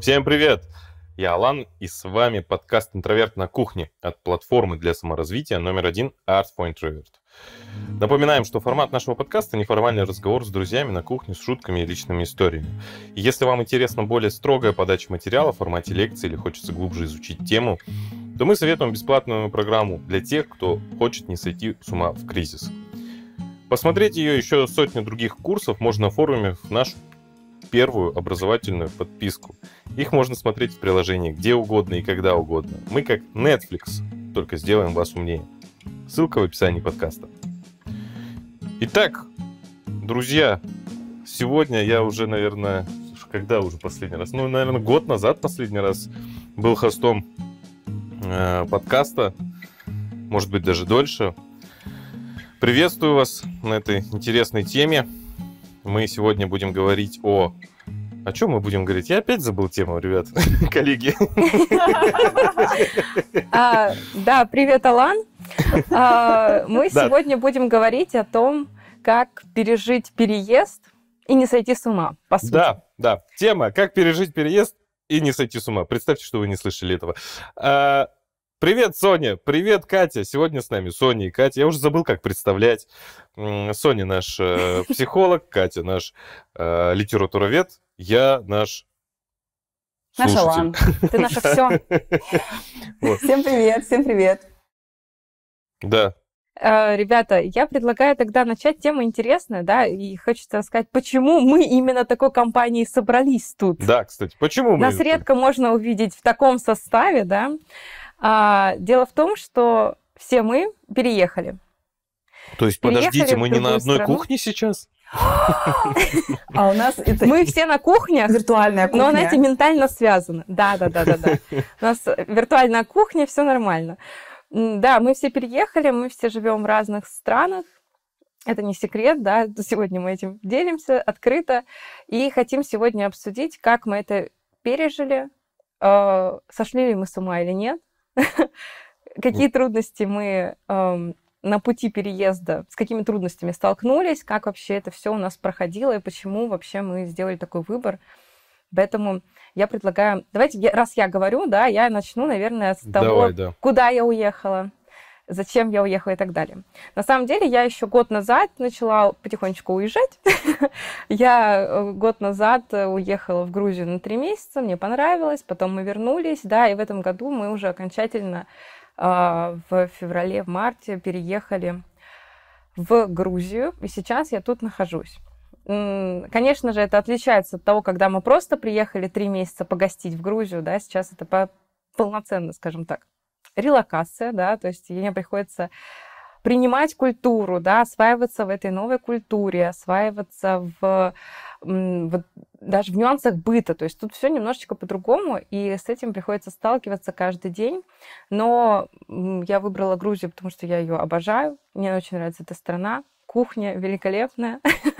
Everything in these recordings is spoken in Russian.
Всем привет! Я Алан, и с вами подкаст «Интроверт на кухне» от платформы для саморазвития номер один Art for Introvert. Напоминаем, что формат нашего подкаста – неформальный разговор с друзьями на кухне с шутками и личными историями. И если вам интересна более строгая подача материала в формате лекции или хочется глубже изучить тему, то мы советуем бесплатную программу для тех, кто хочет не сойти с ума в кризис. Посмотреть ее еще сотни других курсов можно на форуме в наш первую образовательную подписку. Их можно смотреть в приложении где угодно и когда угодно. Мы как Netflix, только сделаем вас умнее. Ссылка в описании подкаста. Итак, друзья, сегодня я уже, наверное, когда уже последний раз? Ну, наверное, год назад последний раз был хостом э, подкаста, может быть, даже дольше. Приветствую вас на этой интересной теме. Мы сегодня будем говорить о... О чем мы будем говорить? Я опять забыл тему, ребят, коллеги. А, да, привет, Алан. А, мы сегодня будем говорить о том, как пережить переезд и не сойти с ума, по сути. Да, да. Тема «Как пережить переезд и не сойти с ума». Представьте, что вы не слышали этого. А, Привет, Соня! Привет, Катя! Сегодня с нами Соня и Катя. Я уже забыл, как представлять. Соня наш э, психолог, Катя наш э, литературовед, я наш Наш Алан. Ты наше все. Всем привет, всем привет. Да. Э, ребята, я предлагаю тогда начать. тему интересную, да, и хочется рассказать, почему мы именно такой компанией собрались тут. Да, кстати, почему мы... Нас редко можно увидеть в таком составе, да. А, дело в том, что все мы переехали. То есть, переехали подождите, мы не на одной страну. кухне сейчас? А у нас это... Мы все на кухне. Виртуальная кухня. Но, знаете, ментально связаны. Да, да, да, да, да. У нас виртуальная кухня, все нормально. Да, мы все переехали, мы все живем в разных странах. Это не секрет, да, сегодня мы этим делимся открыто. И хотим сегодня обсудить, как мы это пережили, э, сошли ли мы с ума или нет, Какие трудности мы на пути переезда, с какими трудностями столкнулись, как вообще это все у нас проходило и почему вообще мы сделали такой выбор. Поэтому я предлагаю, давайте, раз я говорю, да, я начну, наверное, с того, Давай, да. куда я уехала зачем я уехала и так далее. На самом деле я еще год назад начала потихонечку уезжать. я э, год назад уехала в Грузию на три месяца, мне понравилось, потом мы вернулись, да, и в этом году мы уже окончательно а, в феврале, в марте переехали в Грузию, и сейчас я тут нахожусь. Конечно же, это отличается от того, когда мы просто приехали три месяца погостить в Грузию, да, сейчас это по полноценно, скажем так релокация, да, то есть ей приходится принимать культуру, да, осваиваться в этой новой культуре, осваиваться в, в даже в нюансах быта. То есть тут все немножечко по-другому, и с этим приходится сталкиваться каждый день. Но я выбрала Грузию, потому что я ее обожаю. Мне очень нравится эта страна. Кухня великолепная.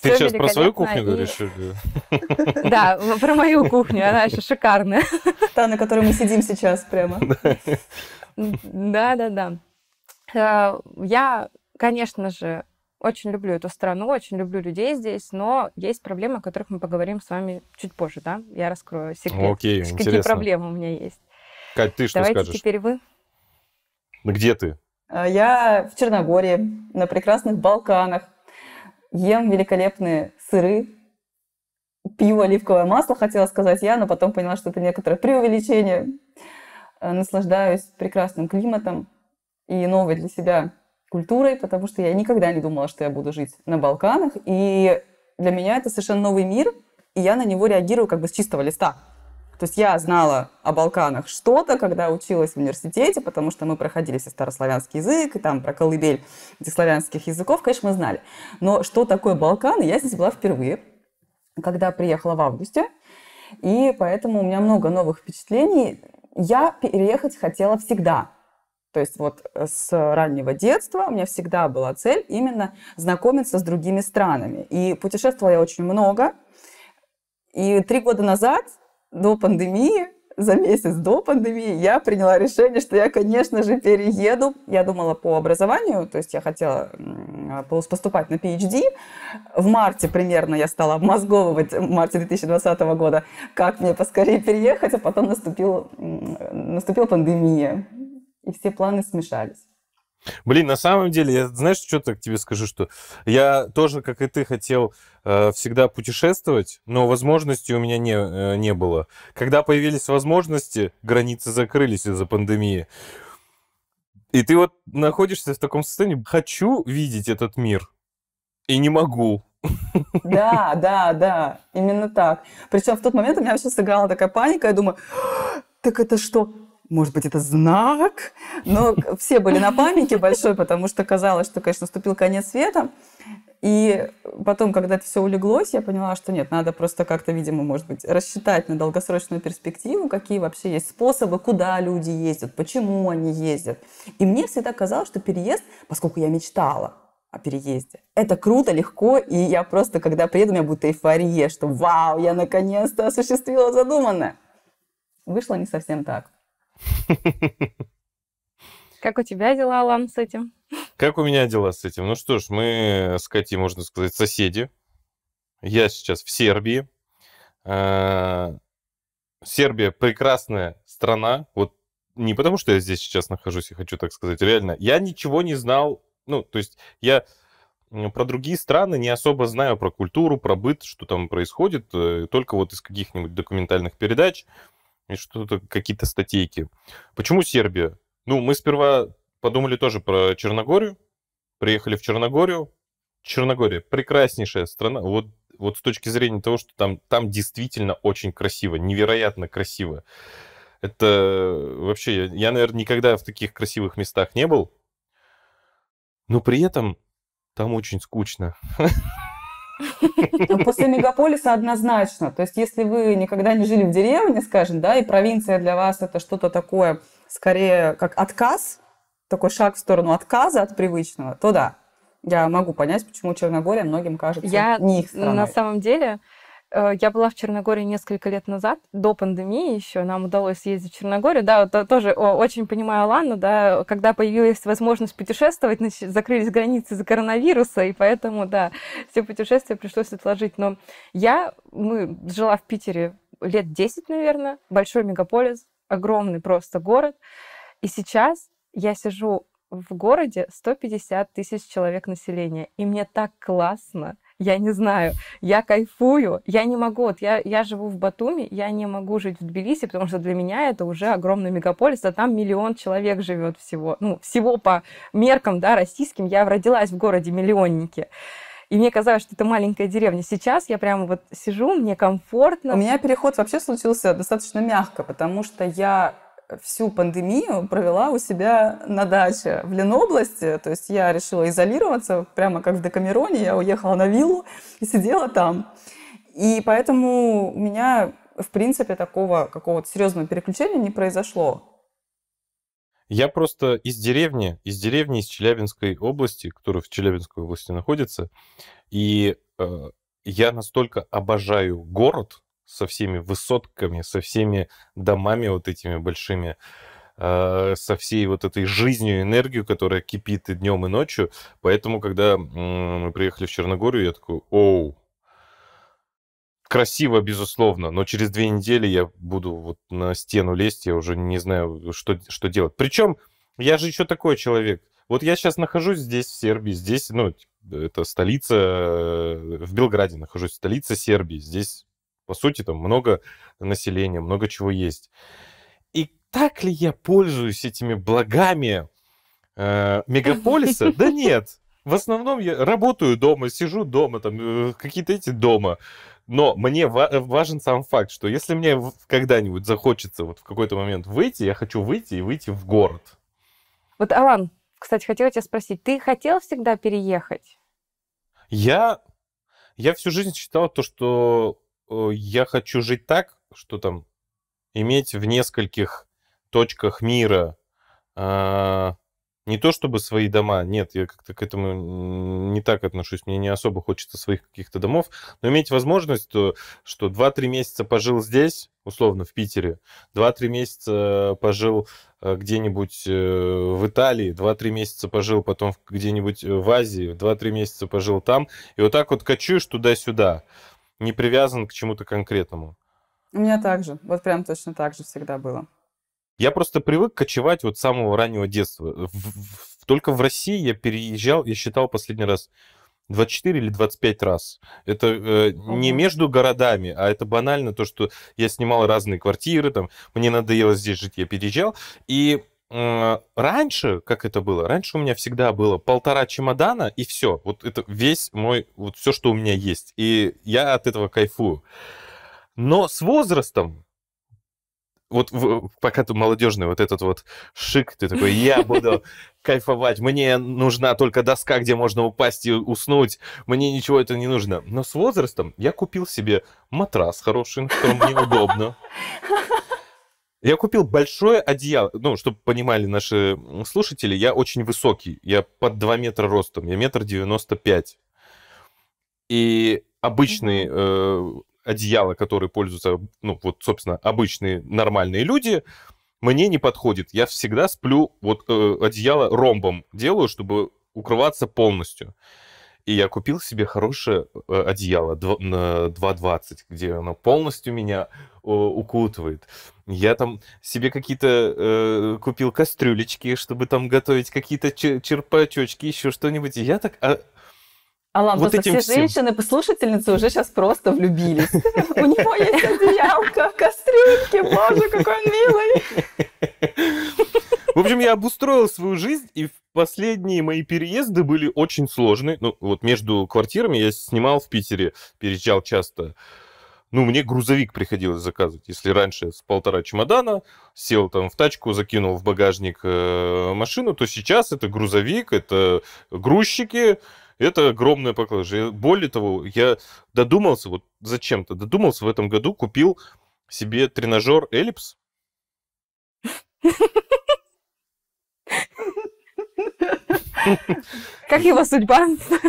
Ты сейчас про свою кухню и... говоришь? Да, про мою кухню, она еще шикарная. Та, на которой мы сидим сейчас прямо. Да, да, да. Э, я, конечно же, очень люблю эту страну, очень люблю людей здесь, но есть проблемы, о которых мы поговорим с вами чуть позже, да? Я раскрою секрет, Окей, какие интересно. проблемы у меня есть. Кать, ты что Давайте скажешь? теперь вы. Где ты? Э, я в Черногории, на прекрасных Балканах, Ем великолепные сыры, пью оливковое масло, хотела сказать я, но потом поняла, что это некоторое преувеличение. Э, наслаждаюсь прекрасным климатом и новой для себя культурой, потому что я никогда не думала, что я буду жить на Балканах. И для меня это совершенно новый мир, и я на него реагирую как бы с чистого листа. То есть я знала о Балканах что-то, когда училась в университете, потому что мы проходили все старославянский язык, и там про колыбель славянских языков, конечно, мы знали. Но что такое Балканы, я здесь была впервые, когда приехала в августе. И поэтому у меня много новых впечатлений. Я переехать хотела всегда. То есть вот э, с раннего детства у меня всегда была цель именно знакомиться с другими странами. И путешествовала я очень много. И три года назад до пандемии, за месяц до пандемии, я приняла решение, что я, конечно же, перееду. Я думала по образованию, то есть я хотела а, поступать на PhD. В марте примерно я стала обмозговывать, в марте 2020 года, как мне поскорее переехать, а потом наступил, наступила пандемия, и все планы смешались. Блин, на самом деле, я, знаешь, что так тебе скажу, что я тоже, как и ты, хотел Э, всегда путешествовать, но возможностей у меня не, э, не было. Когда появились возможности, границы закрылись из-за пандемии. И ты вот находишься в таком состоянии, хочу видеть этот мир, и не могу. Да, да, да, именно так. Причем в тот момент у меня вообще сыграла такая паника, я думаю, так это что, может быть, это знак? Но все были на панике большой, потому что казалось, что, конечно, наступил конец света. И потом, когда это все улеглось, я поняла, что нет, надо просто как-то, видимо, может быть, рассчитать на долгосрочную перспективу, какие вообще есть способы, куда люди ездят, почему они ездят. И мне всегда казалось, что переезд, поскольку я мечтала о переезде, это круто, легко, и я просто, когда приеду, у меня будет эйфория, что вау, я наконец-то осуществила задуманное. Вышло не совсем так. Как у тебя дела, Алан, с этим? Как у меня дела с этим? Ну что ж, мы с Кати, можно сказать, соседи. Я сейчас в Сербии. А, Сербия прекрасная страна. Вот не потому, что я здесь сейчас нахожусь, я хочу так сказать, а реально. Я ничего не знал. Ну, то есть я про другие страны не особо знаю, про культуру, про быт, что там происходит, э, только вот из каких-нибудь документальных передач и что-то, какие-то статейки. Почему Сербия? Ну, мы сперва подумали тоже про Черногорию, приехали в Черногорию. Черногория прекраснейшая страна. Вот, вот с точки зрения того, что там, там действительно очень красиво, невероятно красиво. Это вообще, я, наверное, никогда в таких красивых местах не был. Но при этом там очень скучно. После мегаполиса однозначно. То есть, если вы никогда не жили в деревне, скажем, да, и провинция для вас это что-то такое, скорее, как отказ, такой шаг в сторону отказа от привычного, то да, я могу понять, почему Черногория многим кажется я, не их страной. На самом деле, э, я была в Черногории несколько лет назад, до пандемии еще, нам удалось съездить в Черногорию. Да, вот, э, тоже о, очень понимаю Лану, да, когда появилась возможность путешествовать, значит, закрылись границы за коронавируса, и поэтому, да, все путешествия пришлось отложить. Но я, мы, жила в Питере лет 10, наверное, большой мегаполис, огромный просто город, и сейчас я сижу в городе 150 тысяч человек населения, и мне так классно, я не знаю, я кайфую, я не могу, вот я, я живу в Батуми, я не могу жить в Тбилиси, потому что для меня это уже огромный мегаполис, а там миллион человек живет всего, ну, всего по меркам, да, российским, я родилась в городе миллионники. И мне казалось, что это маленькая деревня. Сейчас я прямо вот сижу, мне комфортно. У меня переход вообще случился достаточно мягко, потому что я всю пандемию провела у себя на даче в Ленобласти. То есть я решила изолироваться, прямо как в Декамероне. Я уехала на виллу и сидела там. И поэтому у меня, в принципе, такого какого-то серьезного переключения не произошло. Я просто из деревни, из деревни из Челябинской области, которая в Челябинской области находится, и э, я настолько обожаю город, со всеми высотками, со всеми домами вот этими большими, э, со всей вот этой жизнью, энергией, которая кипит и днем, и ночью. Поэтому, когда мы приехали в Черногорию, я такой, оу, красиво, безусловно, но через две недели я буду вот на стену лезть, я уже не знаю, что, что делать. Причем я же еще такой человек. Вот я сейчас нахожусь здесь, в Сербии, здесь, ну, это столица, э, в Белграде нахожусь, столица Сербии. Здесь по сути, там много населения, много чего есть. И так ли я пользуюсь этими благами э, мегаполиса? Да нет. В основном я работаю дома, сижу дома, там э, какие-то эти дома. Но мне э, важен сам факт, что если мне когда-нибудь захочется вот в какой-то момент выйти, я хочу выйти и выйти в город. Вот, Алан, кстати, хотела тебя спросить, ты хотел всегда переехать? Я, я всю жизнь считал то, что Э, я хочу жить так, что там иметь в нескольких точках мира э, не то чтобы свои дома, нет, я как-то к этому не так отношусь, мне не особо хочется своих каких-то домов, но иметь возможность, то, что 2-3 месяца пожил здесь, условно, в Питере, 2-3 месяца пожил э, где-нибудь э, в Италии, 2-3 месяца пожил потом где-нибудь в Азии, 2-3 месяца пожил там, и вот так вот кочуешь туда-сюда не привязан к чему-то конкретному. У меня так же, вот прям точно так же всегда было. Я просто привык кочевать вот с самого раннего детства. В, в, только в России я переезжал, я считал последний раз 24 или 25 раз. Это э, не между городами, а это банально то, что я снимал разные квартиры, там, мне надоело здесь жить, я переезжал. И раньше, как это было, раньше у меня всегда было полтора чемодана и все. Вот это весь мой, вот все, что у меня есть. И я от этого кайфую. Но с возрастом, вот в, пока ты молодежный, вот этот вот шик, ты такой, я буду кайфовать, мне нужна только доска, где можно упасть и уснуть, мне ничего это не нужно. Но с возрастом я купил себе матрас хороший, на котором мне удобно. Я купил большое одеяло, ну, чтобы понимали наши слушатели, я очень высокий, я под 2 метра ростом, я метр девяносто пять. И обычные э, одеяла, которые пользуются, ну, вот, собственно, обычные нормальные люди, мне не подходит. Я всегда сплю, вот, э, одеяло ромбом делаю, чтобы укрываться полностью. И я купил себе хорошее э, одеяло 2.20, где оно полностью меня укутывает. Я там себе какие-то э, купил кастрюлечки, чтобы там готовить какие-то черпачочки, еще что-нибудь. И я так а, Алан, вот просто все всем. женщины-послушательницы уже сейчас просто влюбились. У него есть одеялка кастрюльки, боже, какой он милый. В общем, я обустроил свою жизнь, и последние мои переезды были очень сложные. Ну, вот между квартирами я снимал в Питере, переезжал часто. Ну, мне грузовик приходилось заказывать. Если раньше с полтора чемодана сел там в тачку, закинул в багажник э, машину, то сейчас это грузовик, это грузчики, это огромная поклажа. Более того, я додумался, вот зачем-то, додумался в этом году, купил себе тренажер «Эллипс». Как его судьба?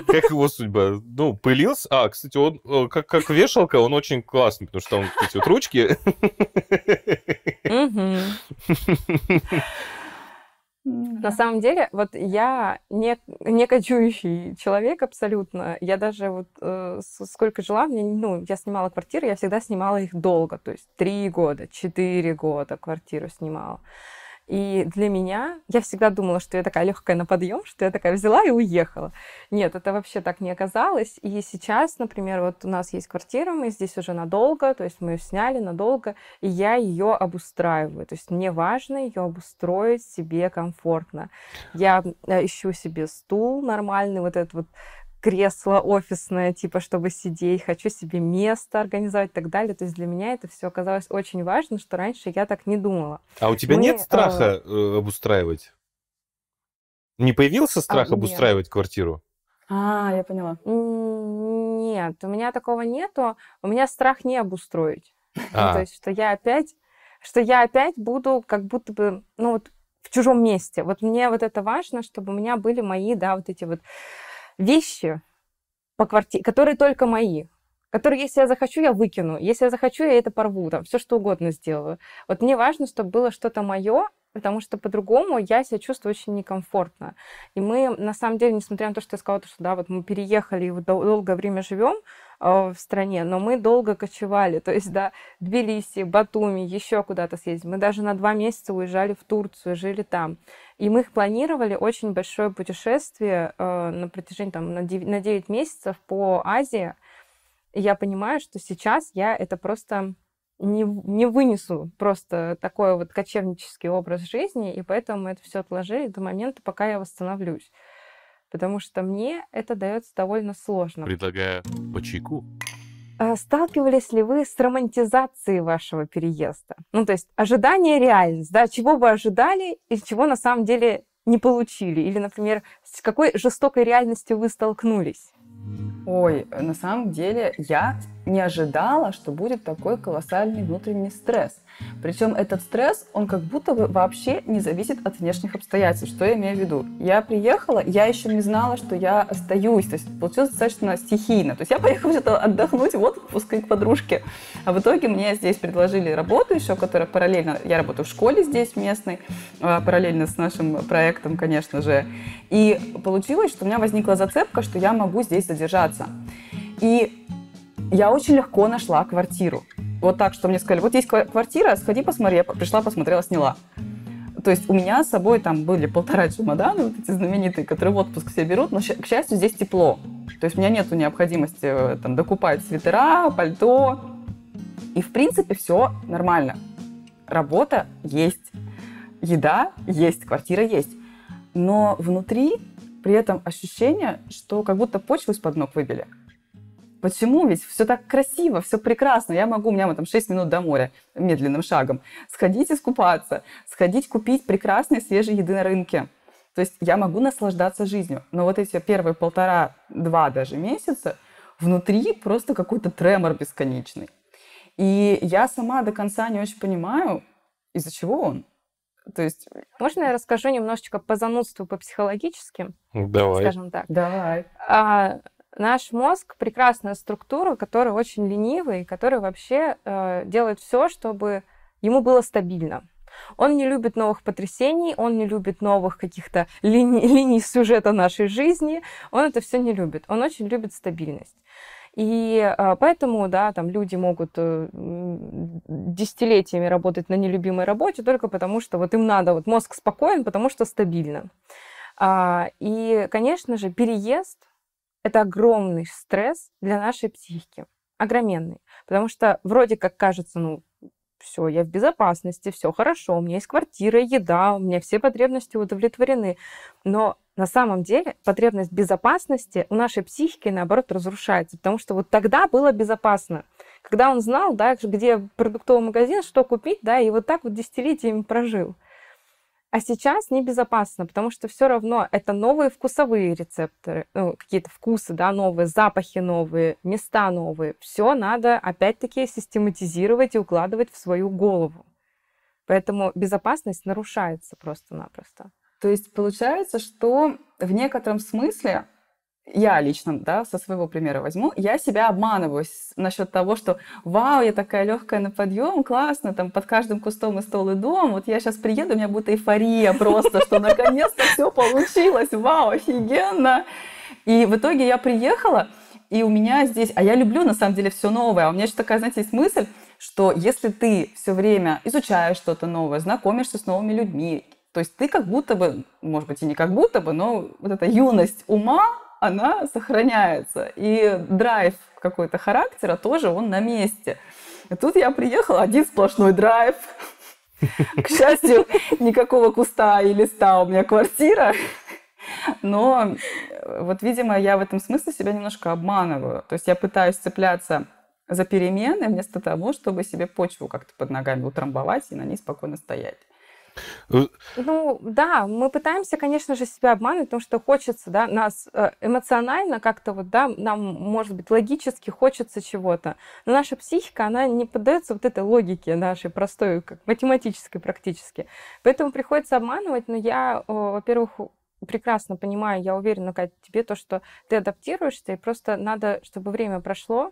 Как его судьба? Ну, пылился. А, кстати, он э, как, как вешалка, он очень классный, потому что он эти вот ручки. На самом деле, вот я не, не кочующий человек абсолютно. Я даже вот э, сколько жила, мне, ну, я снимала квартиры, я всегда снимала их долго, то есть три года, четыре года квартиру снимала. И для меня, я всегда думала, что я такая легкая на подъем, что я такая взяла и уехала. Нет, это вообще так не оказалось. И сейчас, например, вот у нас есть квартира, мы здесь уже надолго, то есть мы ее сняли надолго, и я ее обустраиваю. То есть мне важно ее обустроить себе комфортно. Я э, ищу себе стул нормальный, вот этот вот кресло офисное, типа, чтобы сидеть, хочу себе место организовать и так далее. То есть для меня это все оказалось очень важно, что раньше я так не думала. А у тебя Мы, нет страха э... э обустраивать? Не появился а, страх а, обустраивать нет. квартиру? А, я поняла. Нет, у меня такого нету. У меня страх не обустроить. Ну, а. То есть, что я опять, что я опять буду как будто бы, ну вот в чужом месте. Вот мне вот это важно, чтобы у меня были мои, да, вот эти вот вещи, по кварти... которые только мои, которые, если я захочу, я выкину, если я захочу, я это порву, там, все что угодно сделаю. Вот мне важно, чтобы было что-то мое, потому что по-другому я себя чувствую очень некомфортно. И мы, на самом деле, несмотря на то, что я сказала, что да, вот мы переехали и вот долгое время живем а, в стране, но мы долго кочевали, то есть, да, Тбилиси, Батуми, еще куда-то съездили. Мы даже на два месяца уезжали в Турцию, жили там. И мы их планировали очень большое путешествие э, на протяжении, там, на 9, на 9 месяцев по Азии. И я понимаю, что сейчас я это просто не, не вынесу просто такой вот кочевнический образ жизни, и поэтому мы это все отложили до момента, пока я восстановлюсь. Потому что мне это дается довольно сложно. Предлагаю по чайку. А, сталкивались ли вы с романтизацией вашего переезда? Ну, то есть ожидание реальность, да, чего вы ожидали и чего на самом деле не получили? Или, например, с какой жестокой реальностью вы столкнулись? Ой, на самом деле я не ожидала, что будет такой колоссальный внутренний стресс. Причем этот стресс, он как будто бы вообще не зависит от внешних обстоятельств. Что я имею в виду? Я приехала, я еще не знала, что я остаюсь. То есть получилось достаточно стихийно. То есть я поехала что-то отдохнуть, вот пускай к подружке. А в итоге мне здесь предложили работу еще, которая параллельно... Я работаю в школе здесь местной, а, параллельно с нашим проектом, конечно же. И получилось, что у меня возникла зацепка, что я могу здесь задержаться. И я очень легко нашла квартиру. Вот так, что мне сказали, вот есть квартира, сходи посмотри. Я пришла, посмотрела, сняла. То есть у меня с собой там были полтора чемодана, вот эти знаменитые, которые в отпуск все берут, но, к счастью, здесь тепло. То есть у меня нет необходимости э, там, докупать свитера, пальто. И, в принципе, все нормально. Работа есть, еда есть, квартира есть. Но внутри при этом ощущение, что как будто почву из-под ног выбили – Почему? Ведь все так красиво, все прекрасно. Я могу, у меня там 6 минут до моря медленным шагом. Сходить искупаться, сходить купить прекрасные свежие еды на рынке. То есть я могу наслаждаться жизнью. Но вот эти первые полтора-два даже месяца внутри просто какой-то тремор бесконечный. И я сама до конца не очень понимаю, из-за чего он. То есть... Можно я расскажу немножечко по занудству, по психологическим? Давай. Скажем так. Давай. А, Наш мозг прекрасная структура, которая очень ленивая и которая вообще э, делает все, чтобы ему было стабильно. Он не любит новых потрясений, он не любит новых каких-то линий, линий сюжета нашей жизни, он это все не любит. Он очень любит стабильность. И э, поэтому, да, там люди могут э, десятилетиями работать на нелюбимой работе только потому, что вот им надо, вот мозг спокоен, потому что стабильно. А, и, конечно же, переезд это огромный стресс для нашей психики. Огроменный. Потому что вроде как кажется, ну, все, я в безопасности, все хорошо, у меня есть квартира, еда, у меня все потребности удовлетворены. Но на самом деле потребность безопасности у нашей психики, наоборот, разрушается, потому что вот тогда было безопасно. Когда он знал, да, где продуктовый магазин, что купить, да, и вот так вот десятилетиями прожил. А сейчас небезопасно, потому что все равно это новые вкусовые рецепторы, ну, какие-то вкусы, да, новые, запахи новые, места новые. Все надо, опять-таки, систематизировать и укладывать в свою голову. Поэтому безопасность нарушается просто-напросто. То есть получается, что в некотором смысле я лично, да, со своего примера возьму, я себя обманываю насчет того, что вау, я такая легкая на подъем, классно, там под каждым кустом и стол и дом, вот я сейчас приеду, у меня будет эйфория просто, что наконец-то все получилось, вау, офигенно. И в итоге я приехала, и у меня здесь, а я люблю на самом деле все новое, а у меня еще такая, знаете, есть мысль, что если ты все время изучаешь что-то новое, знакомишься с новыми людьми, то есть ты как будто бы, может быть и не как будто бы, но вот эта юность ума, она сохраняется. И драйв какой-то характера тоже он на месте. И тут я приехала, один сплошной драйв. К счастью, никакого куста и листа у меня квартира. Но э, вот, видимо, я в этом смысле себя немножко обманываю. То есть я пытаюсь цепляться за перемены вместо того, чтобы себе почву как-то под ногами утрамбовать и на ней спокойно стоять. Э, ну, да, мы пытаемся, конечно же, себя обманывать, потому что хочется, да, нас э, эмоционально как-то вот, да, нам, может быть, логически хочется чего-то. Но наша психика, она не поддается вот этой логике нашей простой, как математической практически. Поэтому приходится обманывать, но я, э, во-первых, прекрасно понимаю, я уверена, Катя, тебе то, что ты адаптируешься, и просто надо, чтобы время прошло,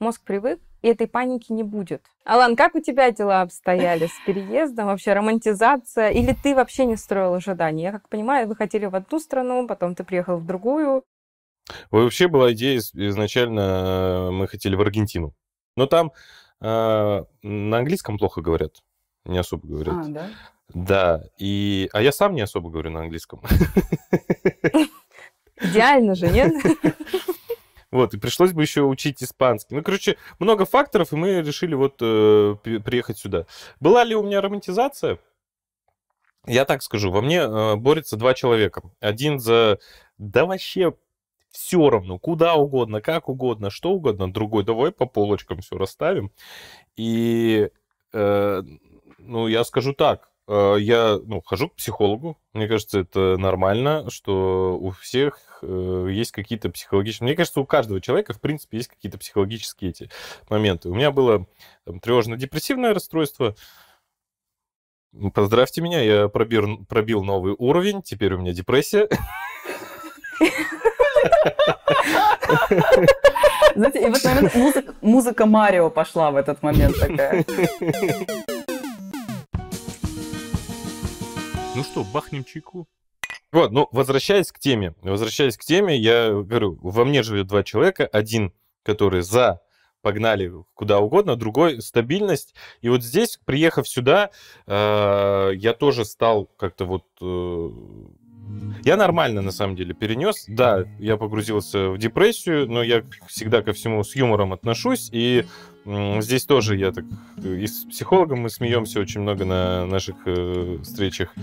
Мозг привык, и этой паники не будет. Алан, как у тебя дела обстояли с переездом? Вообще романтизация? Или ты вообще не строил ожиданий? Я как понимаю, вы хотели в одну страну, потом ты приехал в другую. Вообще была идея, изначально э, мы хотели в Аргентину. Но там э, на английском плохо говорят, не особо а, говорят. А, да? Да, и... А я сам не особо говорю на английском. Идеально же, нет? Вот, и пришлось бы еще учить испанский. Ну, короче, много факторов, и мы решили вот э, приехать сюда. Была ли у меня романтизация? Я так скажу, во мне э, борется два человека. Один за... Да вообще все равно, куда угодно, как угодно, что угодно. Другой, давай по полочкам все расставим. И, э, ну, я скажу так, Э, я ну, хожу к психологу. Мне кажется, это нормально, что у всех э, есть какие-то психологические... Мне кажется, у каждого человека, в принципе, есть какие-то психологические эти моменты. У меня было тревожно-депрессивное расстройство. Поздравьте меня, я пробил, пробил новый уровень, теперь у меня депрессия. Знаете, и в этот момент музыка Марио пошла в этот момент такая. Ну что, бахнем чайку? Вот, ну, возвращаясь к теме, возвращаясь к теме, я говорю, во мне живет два человека. Один, который за погнали куда угодно, другой стабильность. И вот здесь, приехав сюда, э, я тоже стал как-то вот э, я нормально, на самом деле, перенес. Да, я погрузился в депрессию, но я всегда ко всему с юмором отношусь. И здесь тоже я так... Э, и с психологом мы смеемся очень много на наших э, встречах.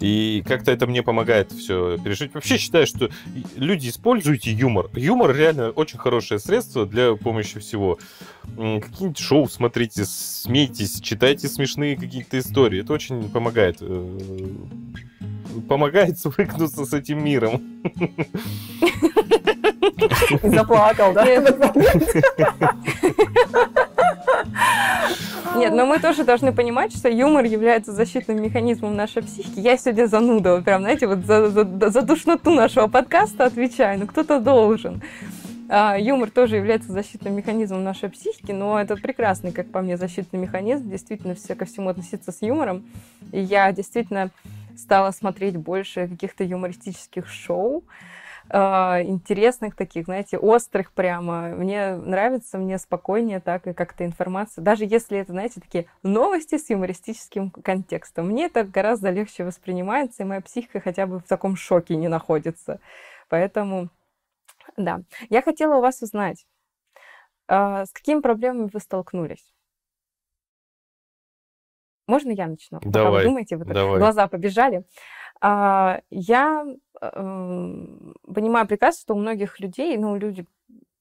И как-то это мне помогает все пережить. Вообще считаю, что люди, используйте юмор. Юмор реально очень хорошее средство для помощи всего. Какие-нибудь шоу смотрите, смейтесь, читайте смешные какие-то истории. Это очень помогает. Э, помогает свыкнуться с этим миром. Заплакал, да? Нет, но мы тоже должны понимать, что юмор является защитным механизмом нашей психики. Я сегодня зануда, вот прям, знаете, вот за, за, за душноту нашего подкаста отвечаю, но кто-то должен. А, юмор тоже является защитным механизмом нашей психики, но это прекрасный, как по мне, защитный механизм. Действительно, все ко всему относиться с юмором. И я действительно стала смотреть больше каких-то юмористических шоу. А, интересных таких, знаете, острых прямо. Мне нравится, мне спокойнее так и как-то информация. Даже если это, знаете, такие новости с юмористическим контекстом. Мне это гораздо легче воспринимается, и моя психика хотя бы в таком шоке не находится. Поэтому, да. Я хотела у вас узнать, а, с какими проблемами вы столкнулись? Можно я начну? Давай. Пока вы думаете, вы давай. глаза побежали. А, я Э, понимаю прекрасно, что у многих людей, ну, люди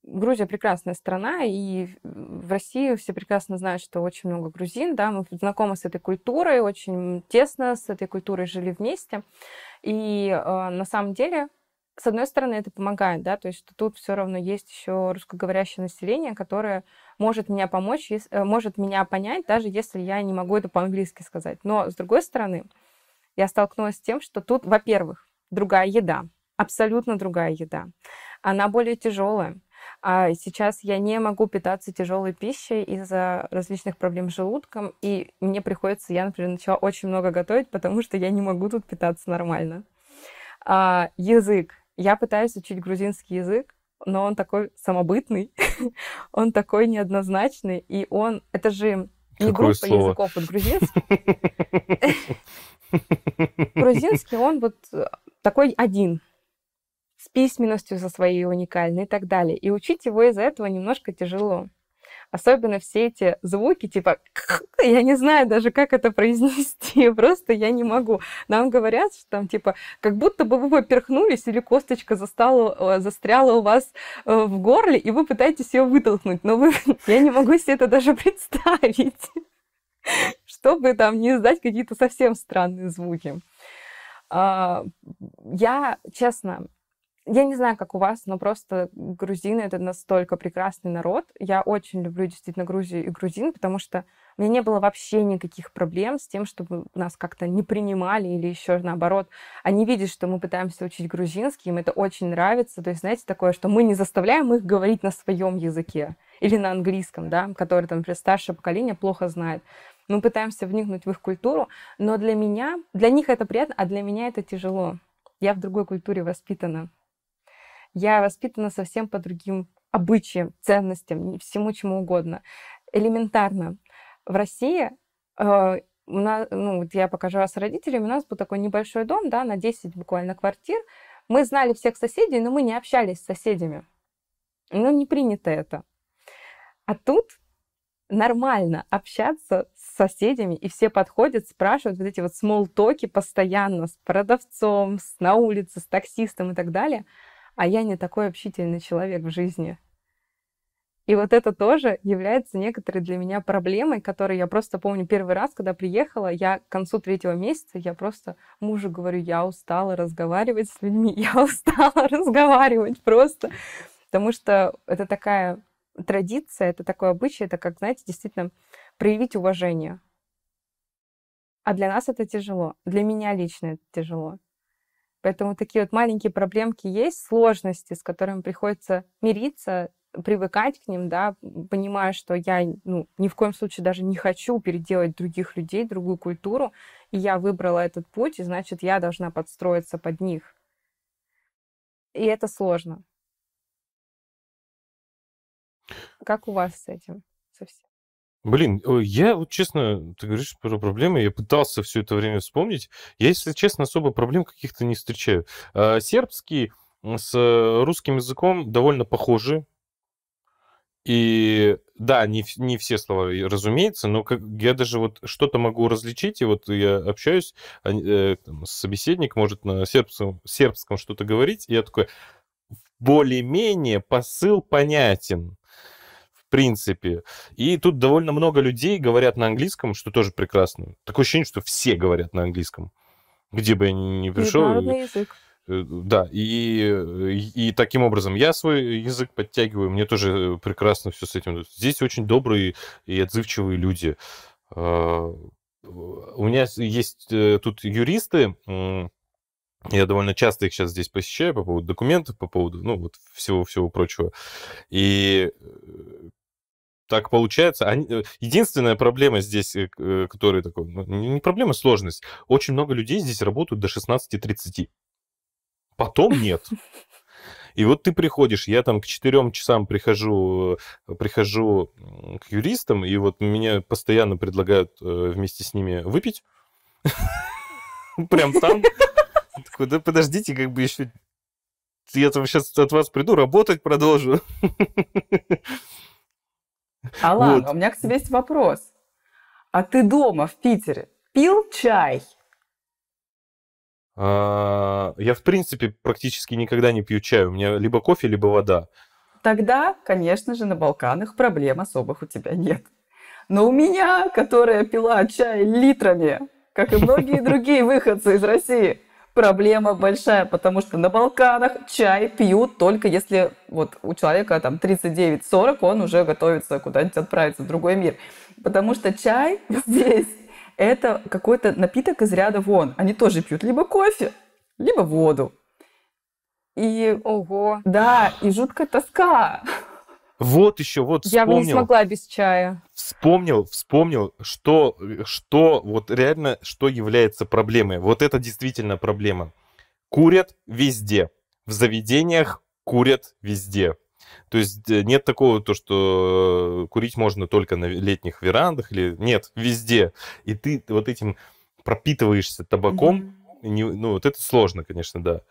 Грузия прекрасная страна, и в России все прекрасно знают, что очень много грузин, да, мы знакомы с этой культурой, очень тесно с этой культурой жили вместе. И э, на самом деле, с одной стороны, это помогает, да, то есть что тут все равно есть еще русскоговорящее население, которое может меня помочь, если, э, может меня понять, даже если я не могу это по-английски сказать. Но с другой стороны, я столкнулась с тем, что тут, во-первых, другая еда, абсолютно другая еда. Она более тяжелая. А сейчас я не могу питаться тяжелой пищей из-за различных проблем с желудком, и мне приходится, я, например, начала очень много готовить, потому что я не могу тут питаться нормально. А, язык. Я пытаюсь учить грузинский язык, но он такой самобытный, он такой неоднозначный, и он... Это же не Какое группа языков, вот грузинский. Грузинский, он вот такой один, с письменностью со своей уникальной и так далее. И учить его из-за этого немножко тяжело. Особенно все эти звуки, типа, я не знаю даже, как это произнести, просто я не могу. Нам говорят, что там, типа, как будто бы вы поперхнулись или косточка застала, э, застряла у вас э, в горле, и вы пытаетесь ее вытолкнуть, но вы, я не могу себе это даже представить, чтобы там не издать какие-то совсем странные звуки. А, я, честно, я не знаю, как у вас, но просто грузины — это настолько прекрасный народ. Я очень люблю действительно Грузию и грузин, потому что у меня не было вообще никаких проблем с тем, чтобы нас как-то не принимали или еще наоборот. Они видят, что мы пытаемся учить грузинский, им это очень нравится. То есть, знаете, такое, что мы не заставляем их говорить на своем языке или на английском, да, который, там, старшее поколение плохо знает мы пытаемся вникнуть в их культуру, но для меня, для них это приятно, а для меня это тяжело. Я в другой культуре воспитана. Я воспитана совсем по другим обычаям, ценностям, всему чему угодно. Элементарно. В России э, у нас, ну, вот я покажу вас с родителями, у нас был такой небольшой дом, да, на 10 буквально квартир. Мы знали всех соседей, но мы не общались с соседями. Ну, не принято это. А тут нормально общаться соседями, и все подходят, спрашивают вот эти вот смолтоки постоянно с продавцом, с, на улице, с таксистом и так далее. А я не такой общительный человек в жизни. И вот это тоже является некоторой для меня проблемой, которую я просто помню первый раз, когда приехала, я к концу третьего месяца, я просто мужу говорю, я устала разговаривать с людьми, я устала разговаривать просто, потому что это такая традиция, это такое обычай, это как, знаете, действительно проявить уважение. А для нас это тяжело. Для меня лично это тяжело. Поэтому такие вот маленькие проблемки есть, сложности, с которыми приходится мириться, привыкать к ним, да, понимая, что я ну, ни в коем случае даже не хочу переделать других людей, другую культуру, и я выбрала этот путь, и значит, я должна подстроиться под них. И это сложно. Как у вас с этим совсем? Блин, я вот честно, ты говоришь про проблемы, я пытался все это время вспомнить. Я, если честно, особо проблем каких-то не встречаю. А, сербский с э, русским языком довольно похожи. И да, не, не все слова, разумеется, но как, я даже вот что-то могу различить, и вот я общаюсь, они, а, э, там, собеседник может на сербском, сербском что-то говорить, и я такой, более-менее посыл понятен принципе. И тут довольно много людей говорят на английском, что тоже прекрасно. Такое ощущение, что все говорят на английском. Где бы я ни пришел. Международный язык. Э, да, и, и, и таким образом я свой язык подтягиваю, мне тоже э, прекрасно все с этим. Здесь очень добрые и отзывчивые люди. А, у меня есть э, тут юристы, я довольно часто их сейчас здесь посещаю по поводу документов, по поводу, ну, вот всего-всего прочего. И так получается. Они... Э, единственная проблема здесь, э, э, которая такой, ну, не проблема, а сложность. Очень много людей здесь работают до 16.30. Потом нет. И вот ты приходишь, я там к 4 часам прихожу, прихожу к юристам, и вот меня постоянно предлагают вместе с ними выпить. Прям там. Такой, да подождите, как бы еще... Я там сейчас от вас приду, работать продолжу. Алан, вот. у меня к тебе есть вопрос. А ты дома в Питере пил чай? А, я, в принципе, практически никогда не пью чай. У меня либо кофе, либо вода. Тогда, конечно же, на Балканах проблем особых у тебя нет. Но у меня, которая пила чай литрами, как и многие другие выходцы из России, проблема большая, потому что на Балканах чай пьют только если вот у человека там 39-40, он уже готовится куда-нибудь отправиться в другой мир. Потому что чай здесь это какой-то напиток из ряда вон. Они тоже пьют либо кофе, либо воду. И... Ого! Да, и жуткая тоска. Вот еще, вот вспомнил. Я бы не смогла без чая. Вспомнил, вспомнил, что, что вот реально, что является проблемой. Вот это действительно проблема. Курят везде. В заведениях курят везде. То есть э, нет такого, то, что э, курить можно только на летних верандах или нет, везде. И ты вот этим пропитываешься табаком. Mm-hmm. Не, ну, вот это сложно, конечно, да.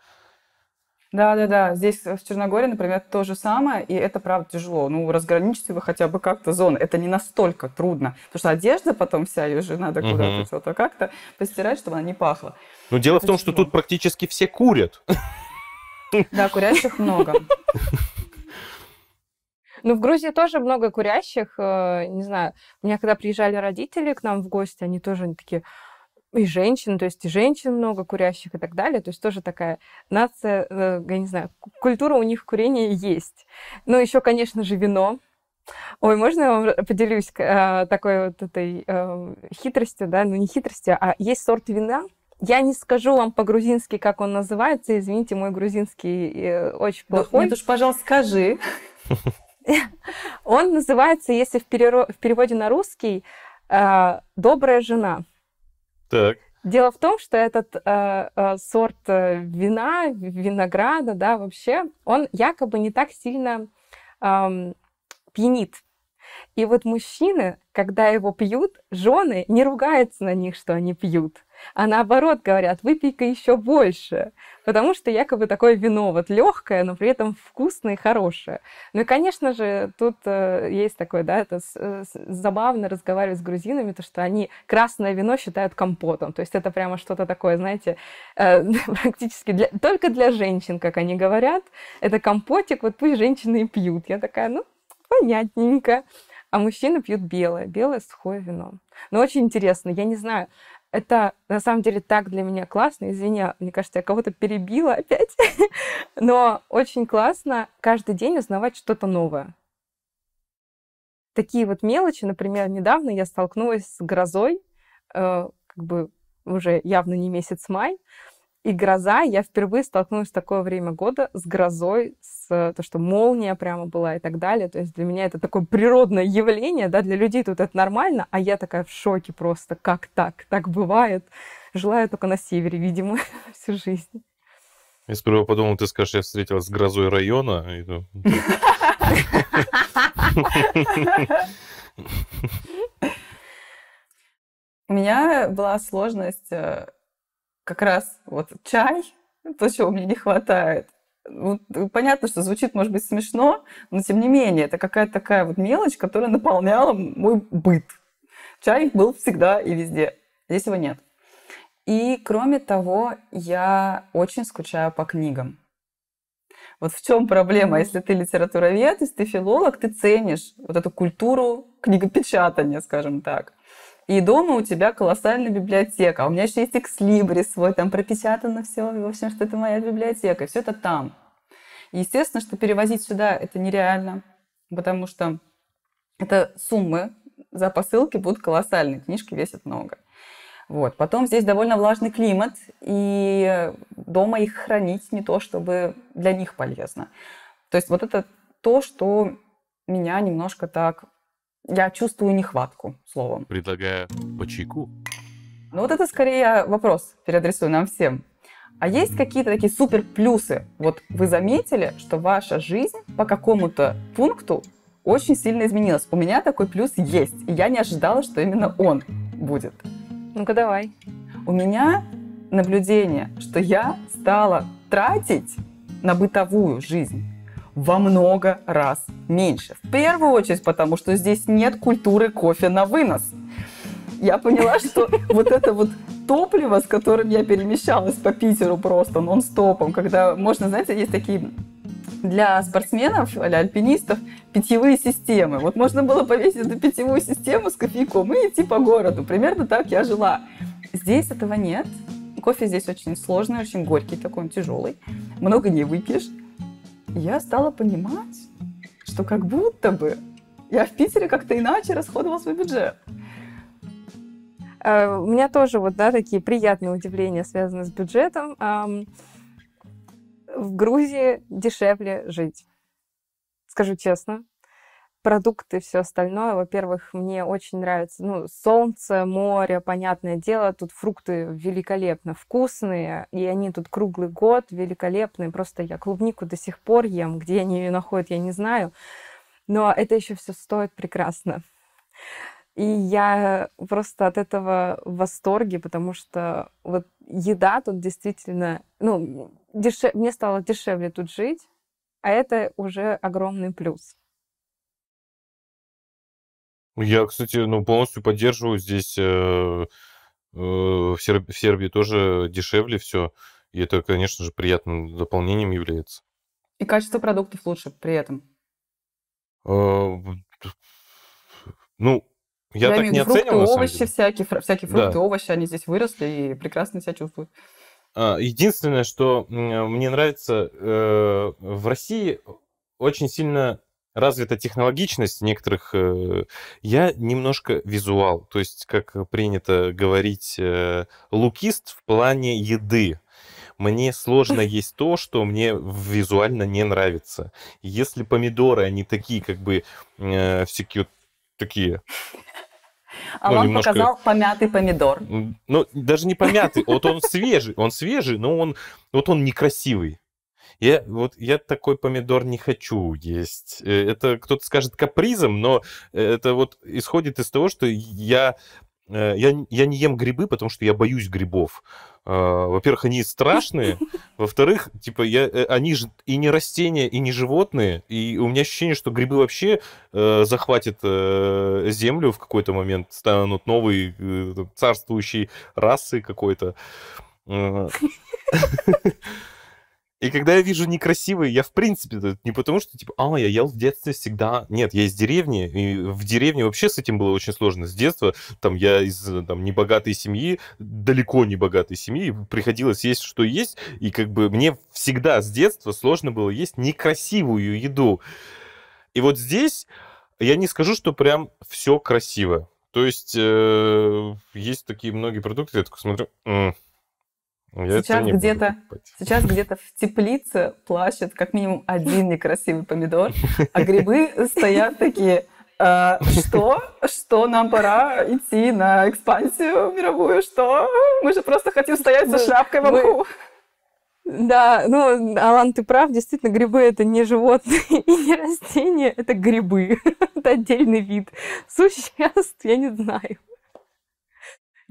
Да, да, да. Здесь э, в Черногории, например, то же самое, и это правда тяжело. Ну, разграничьте вы хотя бы как-то зону, Это не настолько трудно. Потому что одежда потом вся, ее же надо угу. куда-то что-то как-то постирать, чтобы она не пахла. Но ну, дело это в том, тяжело. что тут практически все курят. Да, курящих много. Ну, в Грузии тоже много курящих. Э, не знаю, у меня когда приезжали родители к нам в гости, они тоже такие, и женщин, то есть и женщин много курящих и так далее. То есть тоже такая нация, э, я не знаю, культура у них курения есть. Но еще, конечно же, вино. Ой, можно я вам поделюсь э, такой вот этой э, хитростью, да, ну не хитростью, а есть сорт вина. Я не скажу вам по-грузински, как он называется, извините, мой грузинский э, очень ну, плохой. Нет уж, пожалуйста, скажи. Он называется, если в, в переводе на русский, э, «Добрая жена». Так. Дело в том, что этот э, э, сорт э, вина, винограда, да, вообще, он якобы не так сильно э, пьянит. И вот мужчины, когда его пьют, жены не ругаются на них, что они пьют а наоборот говорят, выпей-ка еще больше, потому что якобы такое вино вот легкое, но при этом вкусное и хорошее. Ну и, конечно же, тут э, есть такое, да, это с, э, забавно разговаривать с грузинами, то, что они красное вино считают компотом, то есть это прямо что-то такое, знаете, э, практически для, только для женщин, как они говорят, это компотик, вот пусть женщины и пьют. Я такая, ну, понятненько. А мужчины пьют белое, белое сухое вино. Но очень интересно, я не знаю, это на самом деле так для меня классно. Извини, а, мне кажется, я кого-то перебила опять. Но очень классно каждый день узнавать что-то новое. Такие вот мелочи, например, недавно я столкнулась с грозой, э, как бы уже явно не месяц май, и гроза, я впервые столкнулась в такое время года с грозой, с то, что молния прямо была и так далее. То есть для меня это такое природное явление, да, для людей тут это нормально, а я такая в шоке просто, как так, так бывает. Желаю только на севере, видимо, всю жизнь. Я сперва подумал, ты скажешь, я встретилась с грозой района. У меня была сложность э, как раз вот чай, то, чего мне не хватает. Вот, э, понятно, что звучит, может быть, смешно, но тем не менее, это какая-то такая вот мелочь, которая наполняла мой быт. Чай был всегда и везде. Здесь его нет. И, кроме того, я очень скучаю по книгам. Вот в чем проблема, если ты литературовед, если ты филолог, ты ценишь вот эту культуру книгопечатания, скажем так. И дома у тебя колоссальная библиотека. А у меня еще есть экслибри свой, там пропечатано все, в общем, что это моя библиотека. Все это там. естественно, что перевозить сюда это нереально, потому что это суммы за посылки будут колоссальные, книжки весят много. Вот. Потом здесь довольно влажный климат, и дома их хранить не то, чтобы для них полезно. То есть вот это то, что меня немножко так я чувствую нехватку, словом. Предлагаю по чайку. Ну вот это скорее вопрос переадресую нам всем. А есть какие-то такие супер плюсы? Вот вы заметили, что ваша жизнь по какому-то пункту очень сильно изменилась. У меня такой плюс есть, и я не ожидала, что именно он будет. Ну-ка давай. У меня наблюдение, что я стала тратить на бытовую жизнь во много раз меньше. В первую очередь, потому что здесь нет культуры кофе на вынос. Я поняла, что вот это вот топливо, с которым я перемещалась по Питеру просто нон-стопом, когда можно, знаете, есть такие для спортсменов или альпинистов питьевые системы. Вот можно было повесить эту питьевую систему с кофейком и идти по городу. Примерно так я жила. Здесь этого нет. Кофе здесь очень сложный, очень горький такой, он тяжелый. Много не выпьешь я стала понимать, что как будто бы я в Питере как-то иначе расходовала свой бюджет. Э, у меня тоже вот, да, такие приятные удивления связаны с бюджетом. В Грузии дешевле жить. Скажу честно, продукты, все остальное. Во-первых, мне очень нравится, ну, солнце, море, понятное дело, тут фрукты великолепно вкусные, и они тут круглый год великолепные. Просто я клубнику до сих пор ем, где они ее находят, я не знаю. Но это еще все стоит прекрасно. И я просто от этого в восторге, потому что вот еда тут действительно, ну, дешев... мне стало дешевле тут жить, а это уже огромный плюс. Я, кстати, ну, полностью поддерживаю здесь. э, э, в, Сербии тоже дешевле все. И это, конечно же, приятным дополнением является. И качество продуктов лучше при этом. Э, Ну, я так имею в не фрукты, оценивал, на овощи всякие, фр- всякие фрукты, Да. овощи, они здесь выросли и прекрасно себя чувствуют. А, единственное, что мне нравится, э, в России очень сильно развита технологичность некоторых... Э, я немножко визуал, то есть, как принято говорить, э, лукист в плане еды. Мне сложно есть то, что мне визуально не нравится. Если помидоры, они такие, как бы, э, все такие а ну, он немножко... показал помятый помидор. Ну, даже не помятый, вот он свежий, он свежий, но он, вот он некрасивый. Я вот я такой помидор не хочу есть. Э, это кто-то скажет капризом, но э, это вот исходит из того, что я э, я, я не ем грибы, потому что я боюсь грибов. А, во-первых, они страшные. Во-вторых, типа, я, они же и не растения, и не животные. И у меня ощущение, что грибы вообще э, захватят э, землю в какой-то момент, станут новые э, царствующие расы какой-то. И когда я вижу некрасивые, я в принципе, не потому что, типа, а, я ел в детстве всегда. Нет, я из деревни, и в деревне вообще с этим было очень сложно с детства. Там я из там, небогатой семьи, далеко не богатой семьи, приходилось есть, что есть. И как бы мне всегда с детства сложно было есть некрасивую еду. И вот здесь я не скажу, что прям все красиво. То есть э, есть такие многие продукты, я такой смотрю... Ну, я сейчас где-то сейчас где-то в теплице плачет как минимум один некрасивый помидор, а грибы стоят такие. «А, что? Что нам пора идти на экспансию мировую? Что? Мы же просто хотим стоять со шляпкой в мху. Да, ну, Алан, ты прав, действительно, грибы это не животные и не растения, это грибы. Это отдельный вид. Существ я не знаю.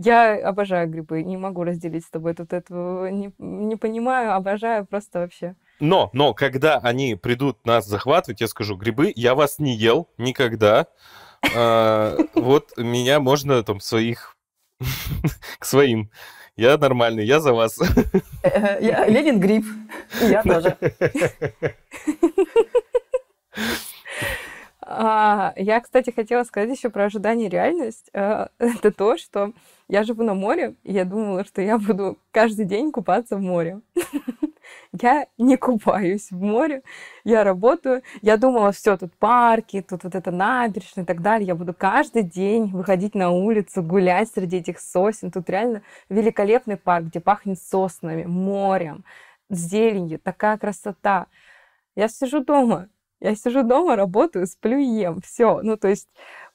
Я обожаю грибы, не могу разделить с тобой тут этого, не, не понимаю, обожаю просто вообще. Но, но, когда они придут нас захватывать, я скажу, грибы, я вас не ел никогда. А, вот меня можно там своих к своим. Я нормальный, я за вас. Э, э, Ленин гриб. Я тоже. А, я, кстати, хотела сказать еще про ожидание и реальность. А, это то, что я живу на море, и я думала, что я буду каждый день купаться в море. Я не купаюсь в море, я работаю. Я думала, все, тут парки, тут вот это набережная и так далее. Я буду каждый день выходить на улицу, гулять среди этих сосен. Тут реально великолепный парк, где пахнет соснами, морем, зеленью, такая красота. Я сижу дома, я сижу дома, работаю, сплю, ем. Все. Ну, то есть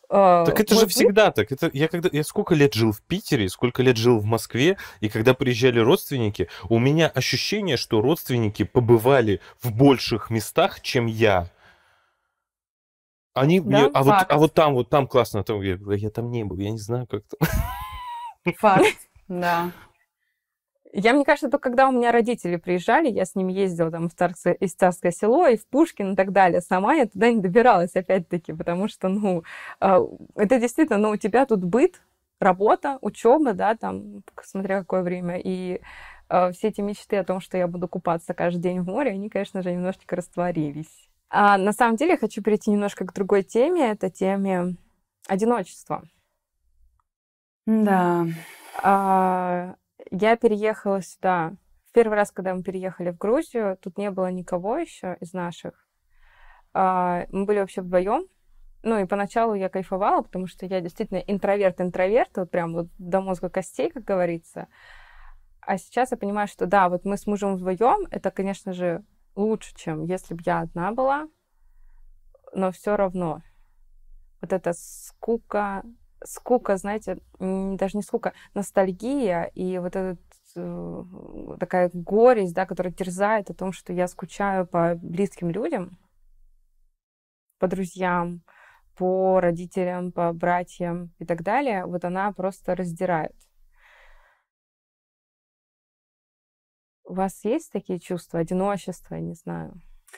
а, так это же всегда так. Это я когда я сколько лет жил в Питере, сколько лет жил в Москве, и когда приезжали родственники, у меня ощущение, что родственники побывали в больших местах, чем я. Они, да, мне, а, а, факт. вот, а вот там, вот там классно, а там я, я там не был, я не знаю, как там. Факт, да. Я, мне кажется, только когда у меня родители приезжали, я с ним ездила там в Царское, из Царское село и в Пушкин и так далее. Сама я туда не добиралась, опять-таки, потому что, ну, а, это действительно, ну, у тебя тут быт, работа, учеба, да, там, смотря какое время, и а, все эти мечты о том, что я буду купаться каждый день в море, они, конечно же, немножечко растворились. А на самом деле я хочу перейти немножко к другой теме, это теме одиночества. Да. А, я переехала сюда. первый раз, когда мы переехали в Грузию, тут не было никого еще из наших. А, мы были вообще вдвоем. Ну и поначалу я кайфовала, потому что я действительно интроверт-интроверт, вот прям вот до мозга костей, как говорится. А сейчас я понимаю, что да, вот мы с мужем вдвоем, это, конечно же, лучше, чем если бы я одна была, но все равно вот эта скука, скука, знаете, даже не скука, ностальгия и вот этот э, такая горесть, да, которая терзает о том, что я скучаю по близким людям, по друзьям, по родителям, по братьям и так далее, вот она просто раздирает. У вас есть такие чувства, одиночество, не знаю?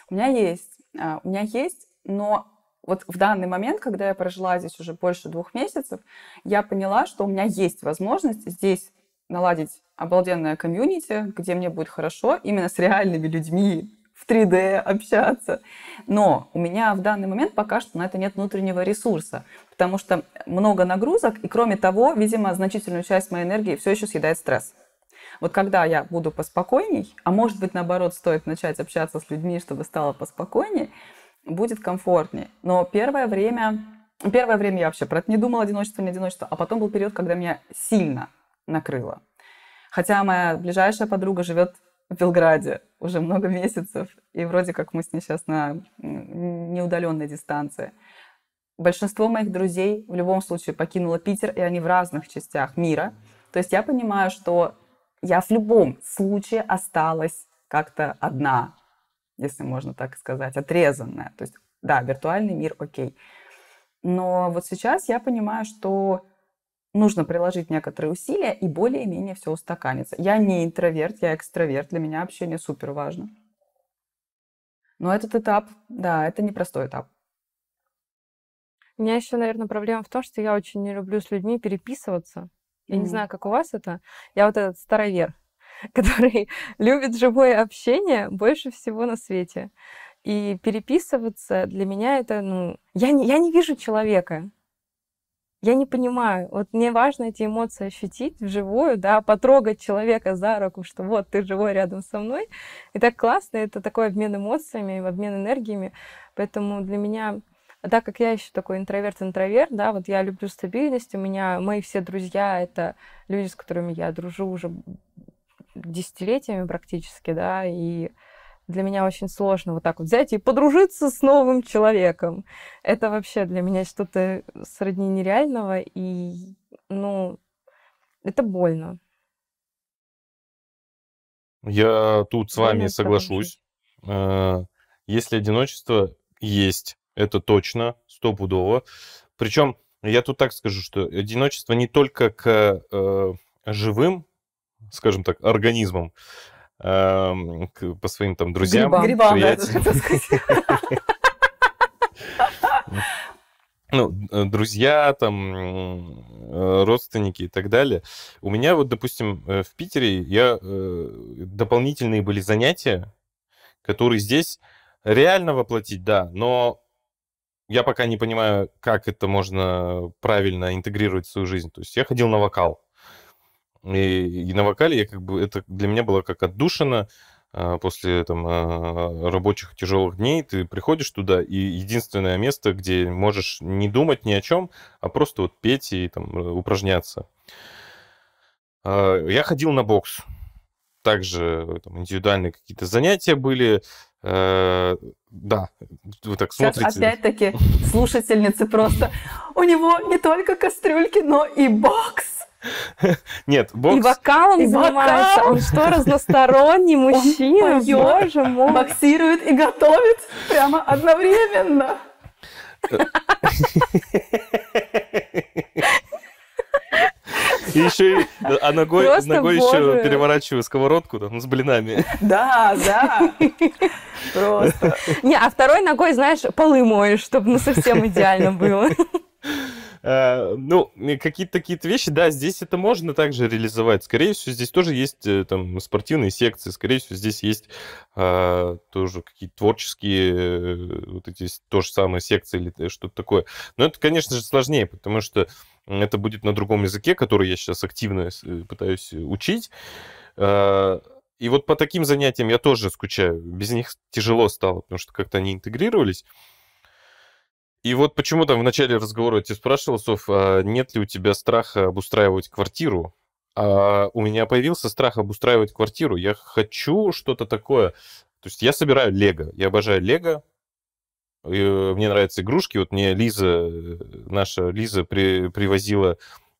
У меня есть. А, у меня есть, но вот в данный момент, когда я прожила здесь уже больше двух месяцев, я поняла, что у меня есть возможность здесь наладить обалденное комьюнити, где мне будет хорошо именно с реальными людьми в 3D общаться. Но у меня в данный момент пока что на это нет внутреннего ресурса, потому что много нагрузок, и кроме того, видимо, значительную часть моей энергии все еще съедает стресс. Вот когда я буду поспокойней, а может быть, наоборот, стоит начать общаться с людьми, чтобы стало поспокойнее, будет комфортнее. Но первое время, первое время я вообще про это не думала, одиночество, не одиночество, а потом был период, когда меня сильно накрыло. Хотя моя ближайшая подруга живет в Белграде уже много месяцев, и вроде как мы с ней сейчас на неудаленной дистанции. Большинство моих друзей в любом случае покинуло Питер, и они в разных частях мира. То есть я понимаю, что я в любом случае осталась как-то одна если можно так сказать, отрезанная. То есть, да, виртуальный мир, окей. Но вот сейчас я понимаю, что нужно приложить некоторые усилия и более-менее все устаканится. Я не интроверт, я экстраверт, для меня общение супер важно. Но этот этап, да, это непростой этап. У меня еще, наверное, проблема в том, что я очень не люблю с людьми переписываться. Я mm не знаю, как у вас это. Я вот этот старовер. который любит живое общение больше всего на свете. И переписываться для меня это, ну, я не, я не вижу человека. Я не понимаю. Вот мне важно эти эмоции ощутить вживую, да, потрогать человека за руку, что вот ты живой рядом со мной. И так классно, это такой обмен эмоциями, обмен энергиями. Поэтому для меня так как я еще такой интроверт-интроверт, да, вот я люблю стабильность, у меня мои все друзья — это люди, с которыми я дружу уже десятилетиями практически, да, и для меня очень сложно вот так вот взять и подружиться с новым человеком. Это вообще для меня что-то сродни нереального, и, ну, это больно. Я тут с вами больно соглашусь. Э, если одиночество есть, это точно, стопудово. Причем я тут так скажу, что одиночество не только к э, живым скажем так, организмом э, по своим там друзьям, Грибам. приятелям. Грибам, ну, друзья, там, э, родственники и так далее. У меня вот, допустим, э, в Питере я э, дополнительные были занятия, которые здесь реально воплотить, да, но я пока не понимаю, как это можно правильно интегрировать в свою жизнь. То есть я ходил на вокал. И, и на вокале я как бы это для меня было как отдушина а, после там, а, рабочих тяжелых дней. Ты приходишь туда, и единственное место, где можешь не думать ни о чем, а просто вот петь и там, э, упражняться. А, я ходил на бокс. Также там, индивидуальные какие-то занятия были. Э, да, вы так Сейчас смотрите. Опять-таки слушательницы просто. У него не только кастрюльки, но и бокс. Нет, бокс... И вокалом и занимается. Вокал? Он что, разносторонний мужчина? Боже мой. Боксирует и готовит прямо одновременно. И еще а ногой, Просто ногой боже. еще переворачиваю сковородку там ну, с блинами. Да, да. Просто. Не, а второй ногой, знаешь, полы моешь, чтобы ну совсем идеально было. Э, ну, какие-то такие вещи, да, здесь это можно также реализовать. Скорее всего, здесь тоже есть э, там спортивные секции, скорее всего, здесь есть а, тоже какие-то творческие, вот эти то же самое секции или что-то такое. Но это, конечно же, сложнее, потому что это будет на другом языке, который я сейчас активно пытаюсь учить. И вот по таким занятиям я тоже скучаю. Без них тяжело стало, потому что как-то они интегрировались. И вот почему там в начале разговора ты спрашивал, Соф, а нет ли у тебя страха обустраивать квартиру? А у меня появился страх обустраивать квартиру. Я хочу что-то такое. То есть я собираю лего. Я обожаю лего. Э, мне нравятся игрушки. Вот мне Лиза, э, наша Лиза при, привозила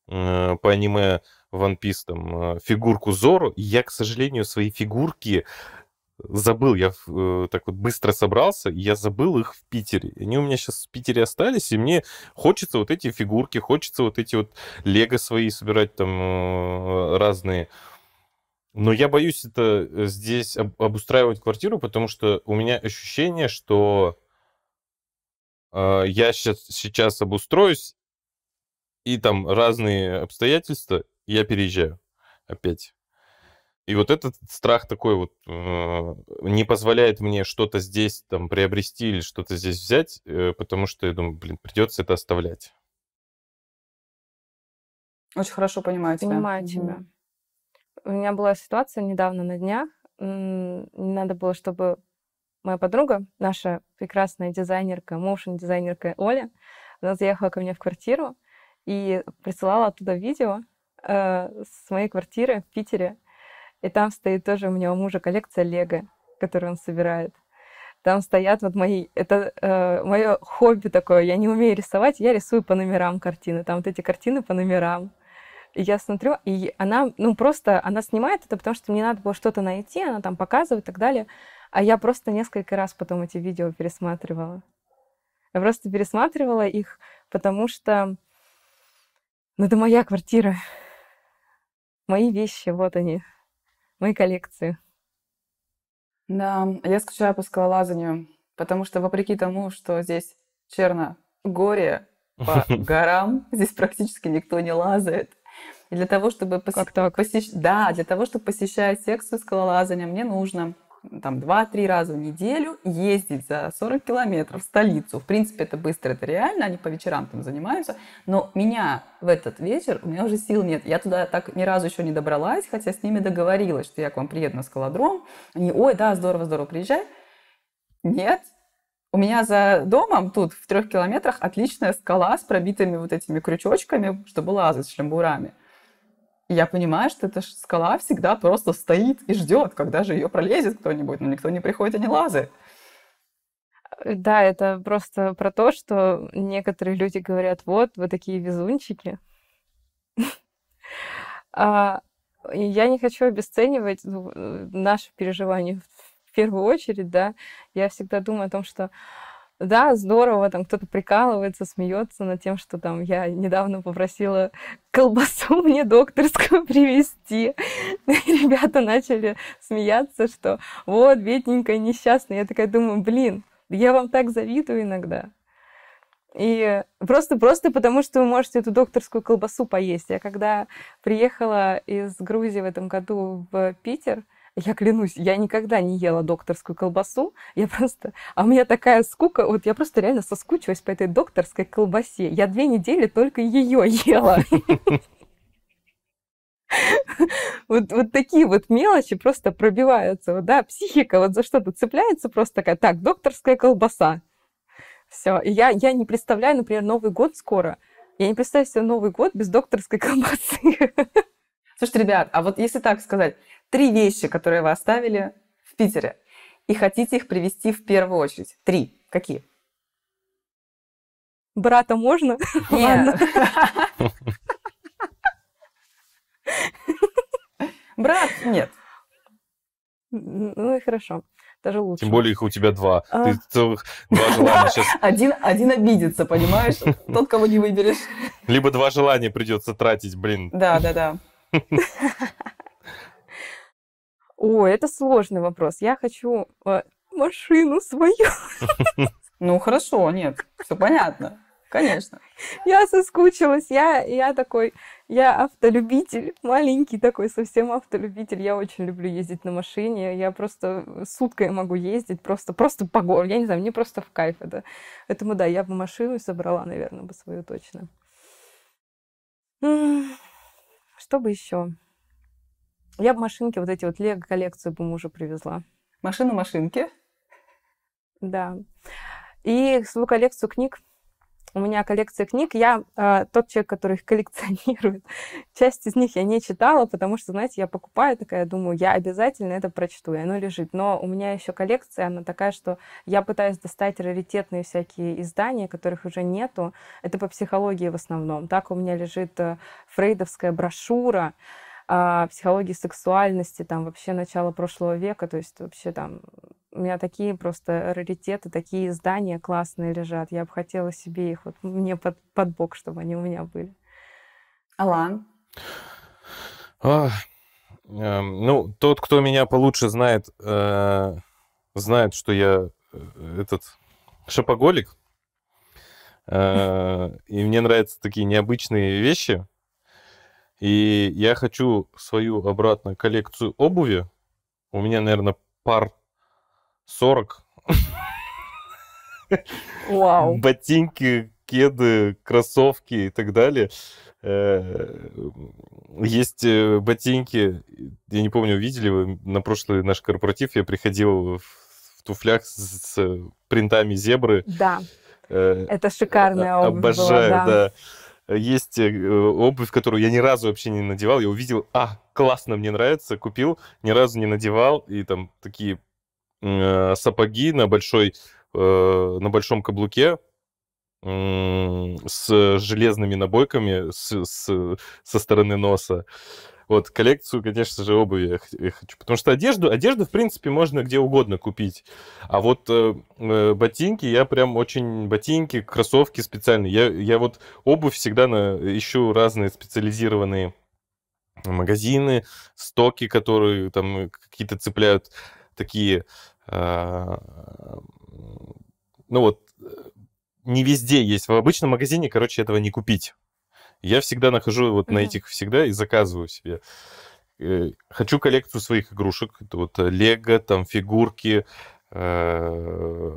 э, по аниме One Piece там, э, фигурку Зору. я, к сожалению, свои фигурки забыл, я э, так вот быстро собрался, и я забыл их в Питере. Они у меня сейчас в Питере остались, и мне хочется вот эти фигурки, хочется вот эти вот лего свои собирать там э, разные. Но я боюсь это э, здесь об, обустраивать квартиру, потому что у меня ощущение, что э, я сейчас, сейчас обустроюсь, и там разные обстоятельства, и я переезжаю опять. И вот этот страх такой вот э, не позволяет мне что-то здесь там приобрести или что-то здесь взять, э, потому что я думаю, блин, придется это оставлять. Очень хорошо понимаю тебя. Понимаю тебя. Mm-hmm. У меня была ситуация недавно на днях. надо было, чтобы моя подруга, наша прекрасная дизайнерка, моушен-дизайнерка Оля, она заехала ко мне в квартиру и присылала оттуда видео э, с моей квартиры в Питере и там стоит тоже у меня у мужа коллекция Лего, которую он собирает. Там стоят вот мои... Это э, мое хобби такое. Я не умею рисовать, я рисую по номерам картины. Там вот эти картины по номерам. И я смотрю, и она, ну, просто она снимает это, потому что мне надо было что-то найти, она там показывает и так далее. А я просто несколько раз потом эти видео пересматривала. Я просто пересматривала их, потому что, ну, это моя квартира. Мои вещи, вот они моей коллекции. Да, я скучаю по скалолазанию, потому что вопреки тому, что здесь черно горе по горам, здесь практически никто не лазает. И для того, чтобы посещать, Да, для того, чтобы посещать секцию скалолазания, мне нужно там 2-3 раза в неделю ездить за 40 километров в столицу. В принципе, это быстро, это реально, они по вечерам там занимаются. Но меня в этот вечер, у меня уже сил нет. Я туда так ни разу еще не добралась, хотя с ними договорилась, что я к вам приеду на скалодром. Они, ой, да, здорово, здорово, приезжай. Нет, у меня за домом тут в трех километрах отличная скала с пробитыми вот этими крючочками, чтобы была за шамбурами я понимаю, что эта скала всегда просто стоит и ждет, когда же ее пролезет кто-нибудь, но никто не приходит и не лазает. Э, да, это просто про то, что некоторые люди говорят, вот, вы такие везунчики. А, я не хочу обесценивать э, наши переживания в первую очередь, да. Я всегда думаю о том, что да, здорово, там кто-то прикалывается, смеется над тем, что там я недавно попросила колбасу мне докторскую привезти. ребята начали смеяться, что вот, бедненькая, несчастная. Я такая думаю, блин, я вам так завидую иногда. И просто-просто потому, что вы можете эту докторскую колбасу поесть. Я когда приехала из Грузии в этом году в Питер, я клянусь, я никогда не ела докторскую колбасу. Я просто... А у меня такая скука, вот я просто реально соскучилась по этой докторской колбасе. Я две недели только ее ела. Вот, вот такие вот мелочи просто пробиваются, вот, да, психика вот за что-то цепляется просто такая, так, докторская колбаса, все. я, я не представляю, например, Новый год скоро. Я не представляю себе Новый год без докторской колбасы. Слушайте, ребят, а вот если так сказать, Три вещи, которые вы оставили в Питере и хотите их привести в первую очередь. Три. Какие? Брата можно? Нет. Брат нет. Ну и хорошо. Даже лучше. Тем более их у тебя два. А... Ты целых два желания сейчас. Один, один обидится, понимаешь? Тот, кого не выберешь. Либо два желания придется тратить, блин. Да, да, да. О, это сложный вопрос. Я хочу э, машину свою. Ну хорошо, нет, все понятно. Конечно. Я соскучилась. Я, я такой, я автолюбитель, маленький такой совсем автолюбитель. Я очень люблю ездить на машине. Я просто э, суткой могу ездить, просто, просто по городу. Я не знаю, мне просто в кайф это. Поэтому да, я бы машину собрала, наверное, бы свою точно. Что бы еще? Я бы машинки, вот эти вот лего-коллекцию бы мужу привезла. Машину-машинки? Да. И свою коллекцию книг. У меня коллекция книг. Я э, тот человек, который их коллекционирует. Часть из них я не читала, потому что, знаете, я покупаю такая, думаю, я обязательно это прочту, и оно лежит. Но у меня еще коллекция, она такая, что я пытаюсь достать раритетные всякие издания, которых уже нету. Это по психологии в основном. Так у меня лежит э, фрейдовская брошюра а, психологии сексуальности, там вообще начала прошлого века, то есть вообще там у меня такие просто раритеты, такие издания классные лежат. Я бы хотела себе их вот мне под, под бок, чтобы они у меня были. Алан? А, э, ну, тот, кто меня получше знает, э, знает, что я э, этот шопоголик. Э, и мне нравятся такие необычные вещи. И я хочу свою обратно коллекцию обуви. У меня, наверное, пар 40. Вау. Ботинки, кеды, кроссовки и так далее. Э, есть э, ботинки, я не помню, видели вы, на прошлый наш корпоратив я приходил в туфлях с принтами зебры. Да, э, это шикарная а, обувь Обожаю, была, да. да есть э, обувь, которую я ни разу вообще не надевал. Я увидел, а, классно, мне нравится, купил, ни разу не надевал. И там такие э, сапоги на большой, э, на большом каблуке э, с железными набойками с, с, со стороны носа. Вот, коллекцию, конечно же, обуви я хочу. Потому что одежду, одежду, в принципе, можно где угодно купить. А вот э, э, ботинки, я прям очень... Ботинки, кроссовки специальные. Я, я вот обувь всегда на, ищу разные специализированные магазины, стоки, которые там э, какие-то цепляют такие... Э, ну вот, э, не везде есть. В обычном магазине, короче, этого не купить. Я всегда нахожу вот mm-hmm. на этих всегда и заказываю себе. Э, хочу коллекцию своих игрушек. Это вот э, лего, там фигурки. Э,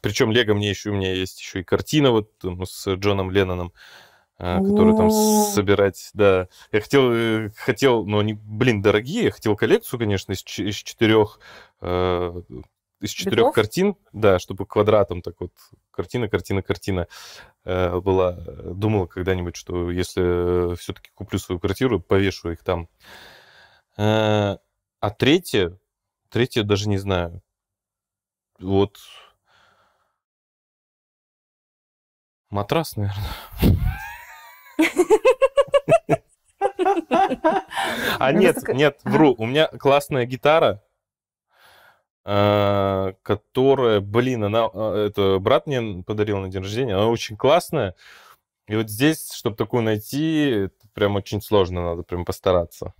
Причем лего мне еще, у меня есть еще и картина вот с Джоном Ленноном которую там собирать, да. Я хотел, хотел, но они, блин, дорогие, я хотел коллекцию, конечно, из, из четырех, из четырех картин, да, чтобы квадратом так вот, картина, картина, картина. Э, была, думала когда-нибудь, что если э, все-таки куплю свою квартиру, повешу их там. Э, а третье, третье даже не знаю. Вот матрас, наверное. А нет, нет, а? вру, у меня классная гитара, а, которая, блин, она, а, это брат мне подарил на день рождения, она очень классная. И вот здесь, чтобы такую найти, прям очень сложно, надо прям постараться.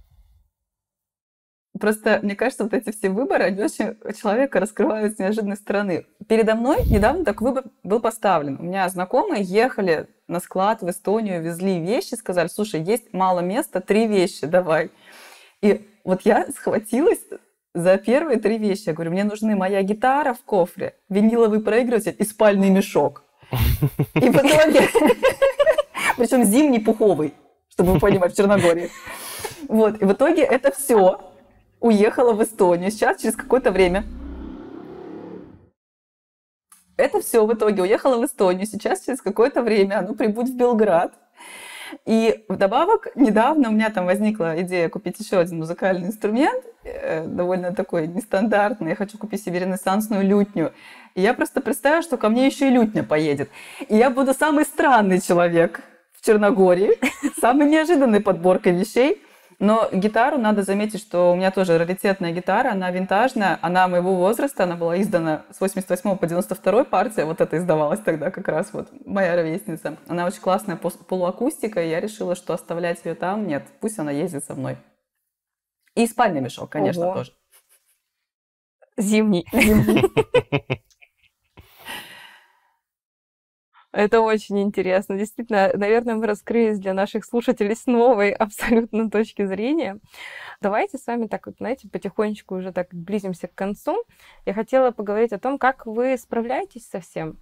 Просто, мне кажется, вот эти все выборы, они очень человека раскрывают с неожиданной стороны. Передо мной недавно такой выбор был поставлен. У меня знакомые ехали на склад в Эстонию, везли вещи, сказали, слушай, есть мало места, три вещи, давай. И вот я схватилась за первые три вещи, я говорю, мне нужны моя гитара в кофре, виниловый проигрыватель и спальный мешок. И в итоге... Причем зимний пуховый, чтобы вы понимали, в Черногории. Вот, и в итоге это все уехала в Эстонию. Сейчас, через какое-то время, это все в итоге уехала в Эстонию. Сейчас через какое-то время оно прибудет в Белград. И вдобавок, недавно у меня там возникла идея купить еще один музыкальный инструмент, э, довольно такой нестандартный. Я хочу купить себе ренессансную лютню. И я просто представила, что ко мне еще и лютня поедет. И я буду самый странный человек в Черногории, самый неожиданный подборкой вещей. Но гитару надо заметить, что у меня тоже раритетная гитара, она винтажная, она моего возраста, она была издана с 88 по 92 партия, вот это издавалась тогда как раз, вот моя ровесница. Она очень классная полуакустика, и я решила, что оставлять ее там нет, пусть она ездит со мной. И спальный мешок, конечно, Ого. тоже. Зимний. Зимний. Это очень интересно. Действительно, наверное, мы раскрылись для наших слушателей с новой абсолютно точки зрения. Давайте с вами так вот, знаете, потихонечку уже так близимся к концу. Я хотела поговорить о том, как вы справляетесь со всем.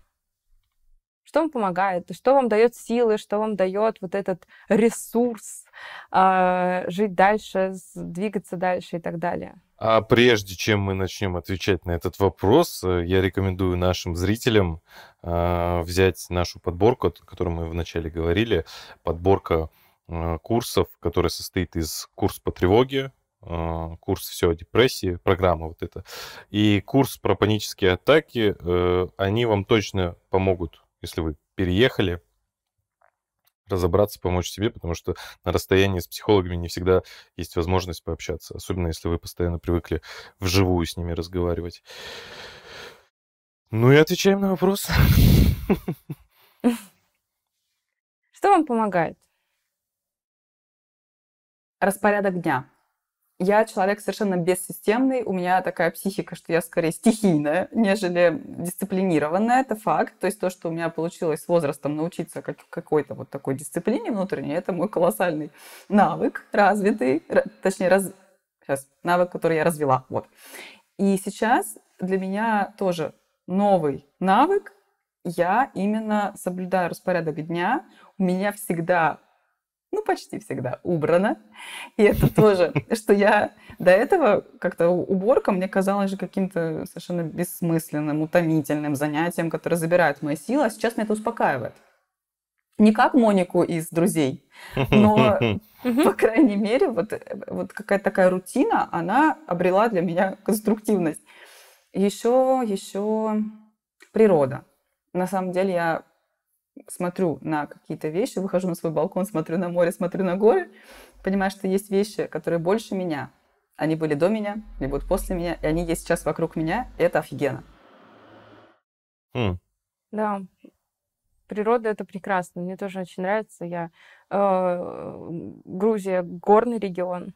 Что вам помогает? Что вам дает силы? Что вам дает вот этот ресурс э, жить дальше, двигаться дальше и так далее? А прежде чем мы начнем отвечать на этот вопрос, э, я рекомендую нашим зрителям э, взять нашу подборку, о которой мы вначале говорили, подборка э, курсов, которая состоит из курс по тревоге, курс «Все о депрессии», программа вот эта, и курс про панические атаки, э, они вам точно помогут если вы переехали, разобраться, помочь себе, потому что на расстоянии с психологами не всегда есть возможность пообщаться, особенно если вы постоянно привыкли вживую с ними разговаривать. Ну и отвечаем на вопрос. Что вам помогает? Распорядок дня я человек совершенно бессистемный, у меня такая психика, что я скорее стихийная, нежели дисциплинированная, это факт. То есть то, что у меня получилось с возрастом научиться как, какой-то вот такой дисциплине внутренней, это мой колоссальный навык развитый, точнее, раз... сейчас, навык, который я развела, вот. И сейчас для меня тоже новый навык, я именно соблюдаю распорядок дня, у меня всегда ну, почти всегда убрано. И это тоже, что я до этого как-то уборка мне казалась каким-то совершенно бессмысленным, утомительным занятием, которое забирает мои силы, а сейчас меня это успокаивает. Не как Монику из «Друзей», но, по крайней мере, вот, вот какая-то такая рутина, она обрела для меня конструктивность. Еще, еще природа. На самом деле я смотрю на какие-то вещи, выхожу на свой балкон, смотрю на море, смотрю на горы, понимаю, что есть вещи, которые больше меня. Они были до меня, они будут после меня, и они есть сейчас вокруг меня, и это офигенно. Mm. Да, природа это прекрасно, мне тоже очень нравится. Я э, Грузия горный регион,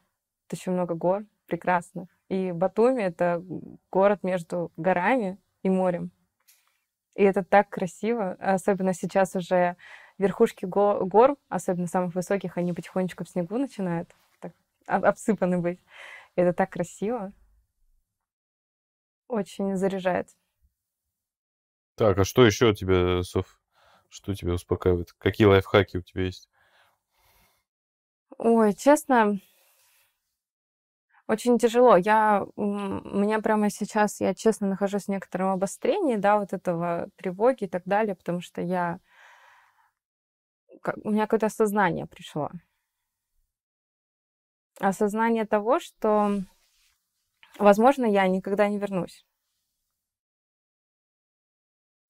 очень много гор прекрасных, и Батуми это город между горами и морем. И это так красиво, особенно сейчас уже верхушки го- гор, особенно самых высоких, они потихонечку в снегу начинают так, обсыпаны быть. И это так красиво. Очень заряжает. Так, а что еще у тебя, Соф? Что тебя успокаивает? Какие лайфхаки у тебя есть? Ой, честно, очень тяжело. Я, у меня прямо сейчас, я честно нахожусь в некотором обострении, да, вот этого тревоги и так далее, потому что я... У меня какое-то осознание пришло. Осознание того, что, возможно, я никогда не вернусь.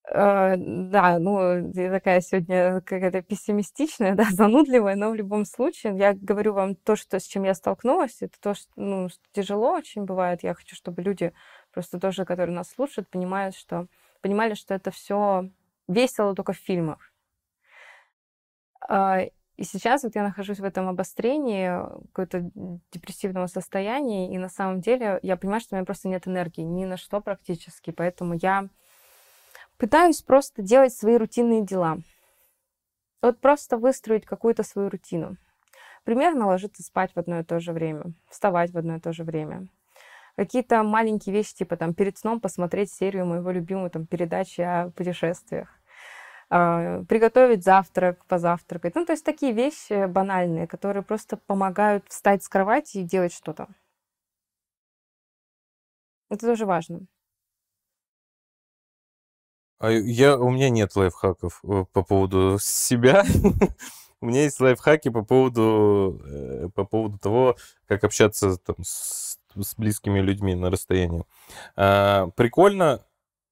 Э, да, ну, я такая сегодня какая-то пессимистичная, да, занудливая, но в любом случае я говорю вам то, что, с чем я столкнулась, это то, что ну, тяжело очень бывает. Я хочу, чтобы люди просто тоже, которые нас слушают, понимают, что, понимали, что это все весело только в фильмах. А, и сейчас вот я нахожусь в этом обострении э, какого-то депрессивного состояния, и на самом деле я понимаю, что у меня просто нет энергии ни на что практически, поэтому я Пытаюсь просто делать свои рутинные дела. Вот просто выстроить какую-то свою рутину. Примерно ложиться спать в одно и то же время, вставать в одно и то же время. Какие-то маленькие вещи, типа там перед сном посмотреть серию моего любимого там передачи о путешествиях а, приготовить завтрак, позавтракать. Ну, то есть такие вещи банальные, которые просто помогают встать с кровати и делать что-то. Это тоже важно. А я, у меня нет лайфхаков э, по поводу себя. у меня есть лайфхаки по поводу, э, по поводу того, как общаться там, с, с близкими людьми на расстоянии. А, прикольно,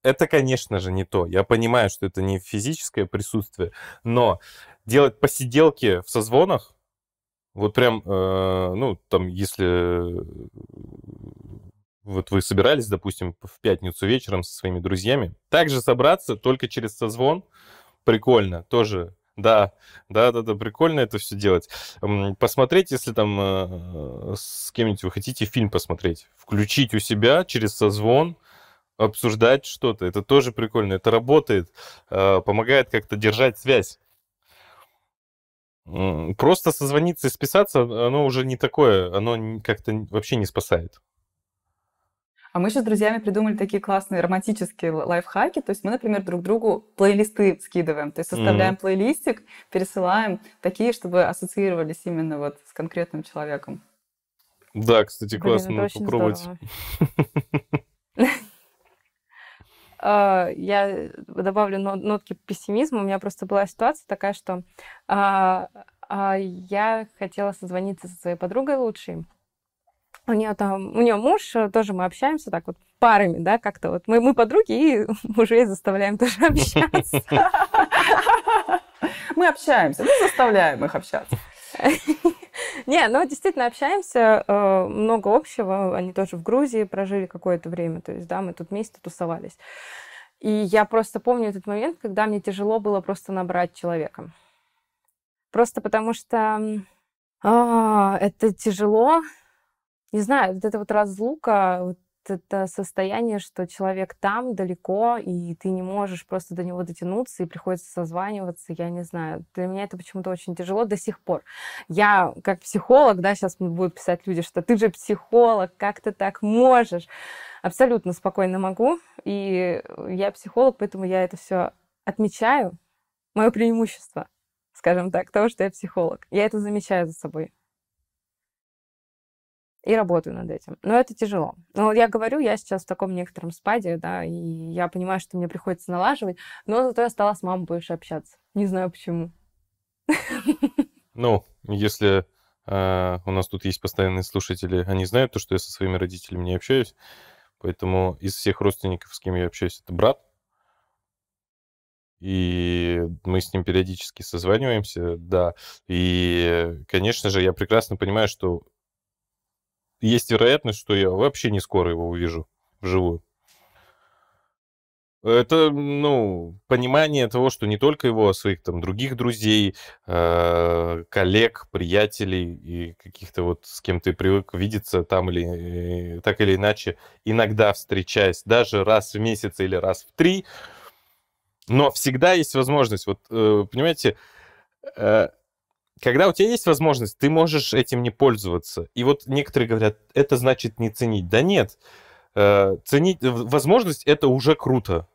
это, конечно же, не то. Я понимаю, что это не физическое присутствие, но делать посиделки в созвонах, вот прям, э, ну, там, если э, вот вы собирались, допустим, в пятницу вечером со своими друзьями, также собраться только через созвон, прикольно, тоже да, да, да, да, прикольно это все делать. Посмотреть, если там э, с кем-нибудь вы хотите фильм посмотреть, включить у себя через созвон, обсуждать что-то. Это тоже прикольно, это работает, э, помогает как-то держать связь. Просто созвониться и списаться, оно уже не такое, оно как-то вообще не спасает. А мы еще с друзьями придумали такие классные романтические лайфхаки. То есть мы, например, друг другу плейлисты скидываем. То есть составляем mm-hmm. плейлистик, пересылаем такие, чтобы ассоциировались именно вот с конкретным человеком. Да, кстати, классно это попробовать. А, я добавлю нотки пессимизма. У меня просто была ситуация такая, что а, а я хотела созвониться со своей подругой лучшей у нее там, у нее муж, э, тоже мы общаемся так вот парами, да, как-то вот. Мы, мы подруги и мужей заставляем тоже общаться. Мы общаемся, мы ну, заставляем их общаться. Не, ну действительно общаемся, э, много общего. Они тоже в Грузии прожили какое-то время, то есть, да, мы тут вместе тусовались. И я просто помню этот момент, когда мне тяжело было просто набрать человека. Просто потому что а, это тяжело, не знаю, вот это вот разлука, вот это состояние, что человек там далеко, и ты не можешь просто до него дотянуться, и приходится созваниваться, я не знаю. Для меня это почему-то очень тяжело до сих пор. Я как психолог, да, сейчас будут писать люди, что ты же психолог, как ты так можешь? Абсолютно спокойно могу, и э, я психолог, поэтому я это все отмечаю. Мое преимущество, скажем так, того, что я психолог. Я это замечаю за собой и работаю над этим. Но это тяжело. Но я говорю, я сейчас в таком некотором спаде, да, и я понимаю, что мне приходится налаживать, но зато я стала с мамой больше общаться. Не знаю почему. Ну, если э, у нас тут есть постоянные слушатели, они знают то, что я со своими родителями не общаюсь, поэтому из всех родственников, с кем я общаюсь, это брат, и мы с ним периодически созваниваемся, да. И, конечно же, я прекрасно понимаю, что есть вероятность, что я вообще не скоро его увижу вживую. Это, ну, понимание того, что не только его, а своих там других друзей, а, коллег, приятелей и каких-то вот с кем ты привык видеться там или э, так или иначе, иногда встречаясь, даже раз в месяц или раз в три, но всегда есть возможность. Вот, э, понимаете, э, когда у тебя есть возможность, ты можешь этим не пользоваться. И вот некоторые говорят, это значит не ценить. Да нет, э, ценить э, возможность это уже круто.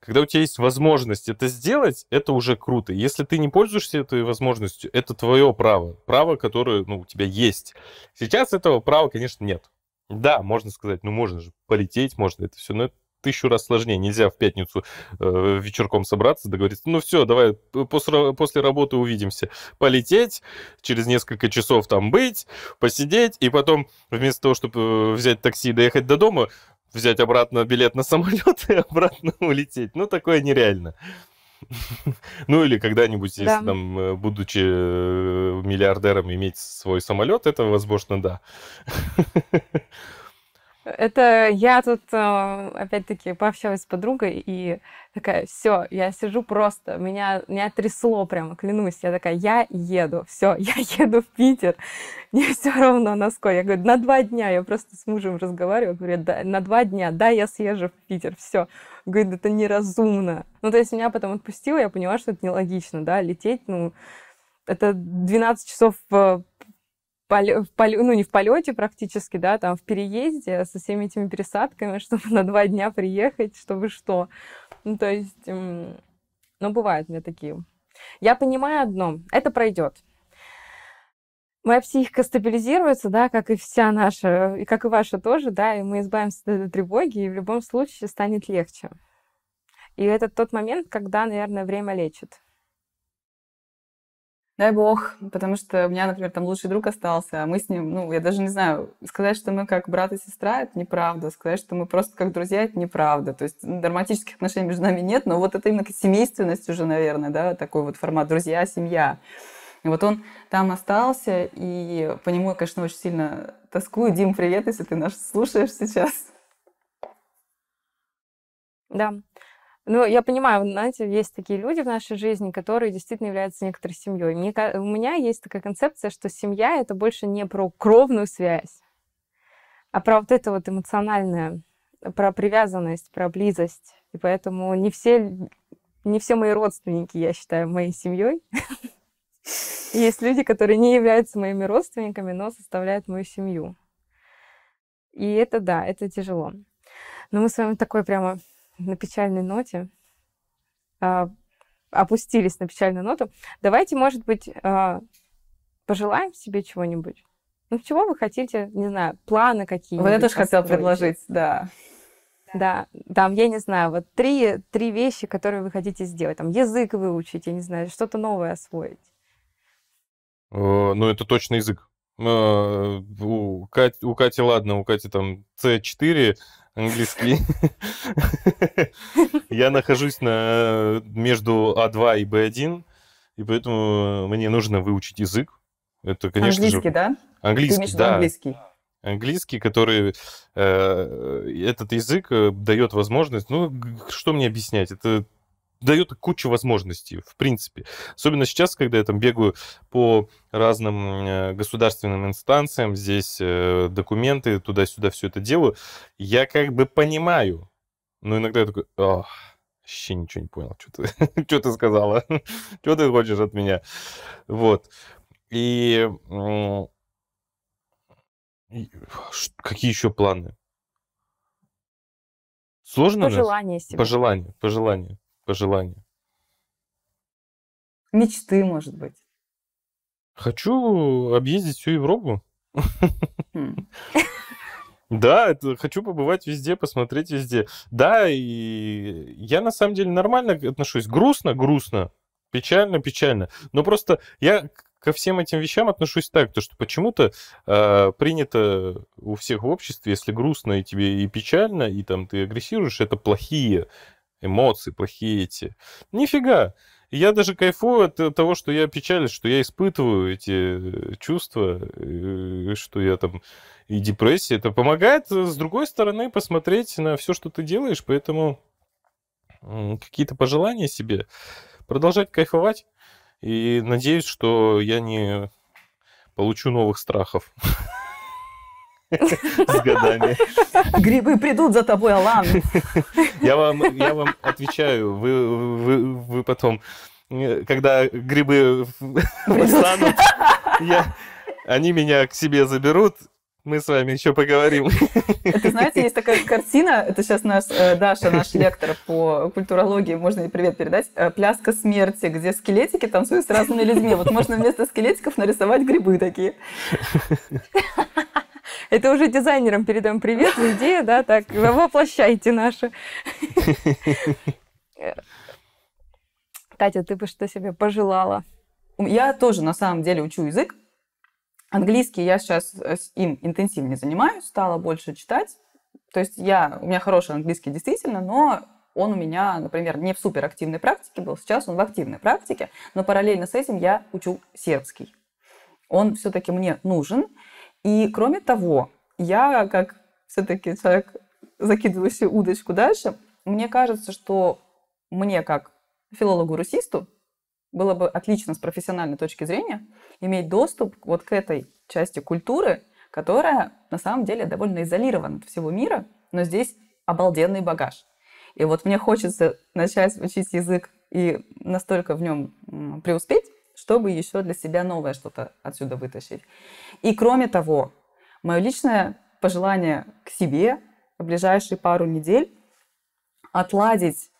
Когда у тебя есть возможность это сделать, это уже круто. Если ты не пользуешься этой возможностью, это твое право. Право, которое ну, у тебя есть. Сейчас этого права, конечно, нет. Да, можно сказать, ну можно же полететь, можно это все, но это тысячу раз сложнее. Нельзя в пятницу э, вечерком собраться, договориться. Ну все, давай после, после работы увидимся. Полететь, через несколько часов там быть, посидеть, и потом вместо того, чтобы э, взять такси и доехать до дома, взять обратно билет на самолет и обратно улететь. Ну такое нереально. Ну или когда-нибудь, если да. там, э, будучи э, миллиардером, иметь свой самолет, это возможно, да. Это я тут, а, опять-таки, пообщалась с подругой и такая, все, я сижу просто, меня, меня трясло прямо, клянусь. Я такая, я еду, все, я еду в Питер. Мне все равно на сколько. Я говорю, на два дня, я просто с мужем разговариваю, говорю, да, на два дня, да, я съезжу в Питер, все. Говорит, это неразумно. Ну, то есть меня потом отпустило, я поняла, что это нелогично, да, лететь, ну, это 12 часов а, в поле, ну, не в полете практически, да, там в переезде со всеми этими пересадками, чтобы на два дня приехать, чтобы что. Ну, то есть, ну, бывают у меня такие. Я понимаю одно, это пройдет. Моя психика стабилизируется, да, как и вся наша, и как и ваша тоже, да, и мы избавимся от этой тревоги, и в любом случае станет легче. И это тот момент, когда, наверное, время лечит. Дай бог, потому что у меня, например, там лучший друг остался, а мы с ним, ну, я даже не знаю, сказать, что мы как брат и сестра, это неправда, сказать, что мы просто как друзья, это неправда. То есть ну, драматических отношений между нами нет, но вот это именно семейственность уже, наверное, да, такой вот формат друзья, семья. И вот он там остался, и по нему я, конечно, очень сильно тоскую. Дим, привет, если ты нас слушаешь сейчас. Да, ну, я понимаю, знаете, есть такие люди в нашей жизни, которые действительно являются некоторой семьей. Мне, у меня есть такая концепция, что семья это больше не про кровную связь, а про вот это вот эмоциональное, про привязанность, про близость. И поэтому не все, не все мои родственники, я считаю, моей семьей. Есть люди, которые не являются моими родственниками, но составляют мою семью. И это да, это тяжело. Но мы с вами такой прямо на печальной ноте а, опустились на печальную ноту, давайте, может быть, а, пожелаем себе чего-нибудь. Ну, чего вы хотите, не знаю, планы какие-то. Вот я тоже хотела предложить, да. Да, там, я не знаю, вот три, три вещи, которые вы хотите сделать. Там язык выучить, я не знаю, что-то новое освоить. Э, ну, это точно язык. Э, у Кати, у Кати, ладно, у Кати там C4, английский. Я нахожусь на, между А2 и Б1, и поэтому мне нужно выучить язык. Это, конечно английский, же... да? Английский, да. Английский. Английский, который э, этот язык э, дает возможность, ну, что мне объяснять? Это дает кучу возможностей, в принципе. Особенно сейчас, когда я там бегаю по разным э, государственным инстанциям, здесь э, документы, туда-сюда все это делаю, я как бы понимаю, но иногда я такой, Ох, вообще ничего не понял, что ты, что ты сказала, что ты хочешь от меня. Вот. И какие еще планы? Сложно? Пожелания себе. Пожелания, пожелания пожелания? Мечты, может быть. Хочу объездить всю Европу. Хм. Да, хочу побывать везде, посмотреть везде. Да, и я на самом деле нормально отношусь. Грустно, грустно, печально, печально. Но просто я ко всем этим вещам отношусь так, то что почему-то э, принято у всех в обществе, если грустно и тебе и печально, и там ты агрессируешь, это плохие эмоции, плохие эти. Нифига. Я даже кайфую от э, того, что я печалюсь, что я испытываю эти э, чувства, э, что я там и депрессия. Это помогает, с другой стороны, посмотреть на все, что ты делаешь, поэтому какие-то пожелания себе. Продолжать кайфовать. И надеюсь, что я не получу новых страхов. с годами. Грибы придут за тобой, Алан. Я вам, я вам отвечаю, вы, вы, вы потом, когда грибы восстанут, я, они меня к себе заберут, мы с вами еще поговорим. Это, знаете, есть такая картина, это сейчас наш э, Даша, наш лектор по культурологии, можно ей привет передать, э, «Пляска смерти», где скелетики танцуют с разными людьми. Вот можно вместо скелетиков нарисовать грибы такие. Это уже дизайнерам передаем привет, идея, да, так, воплощайте наши. Катя, ты бы что себе пожелала? Я тоже, на самом деле, учу язык. Английский я сейчас э, им интенсивнее занимаюсь, стала больше читать. То есть я, у меня хороший английский действительно, но он у меня, например, не в суперактивной практике был, сейчас он в активной практике, но параллельно с этим я учу сербский. Он все-таки мне нужен, и кроме того, я как все-таки человек, закидывающий удочку дальше, мне кажется, что мне как филологу-русисту было бы отлично с профессиональной точки зрения иметь доступ вот к этой части культуры, которая на самом деле довольно изолирована от всего мира, но здесь обалденный багаж. И вот мне хочется начать учить язык и настолько в нем преуспеть, чтобы еще для себя новое что-то отсюда вытащить. И кроме того, мое личное пожелание к себе в ближайшие пару недель отладить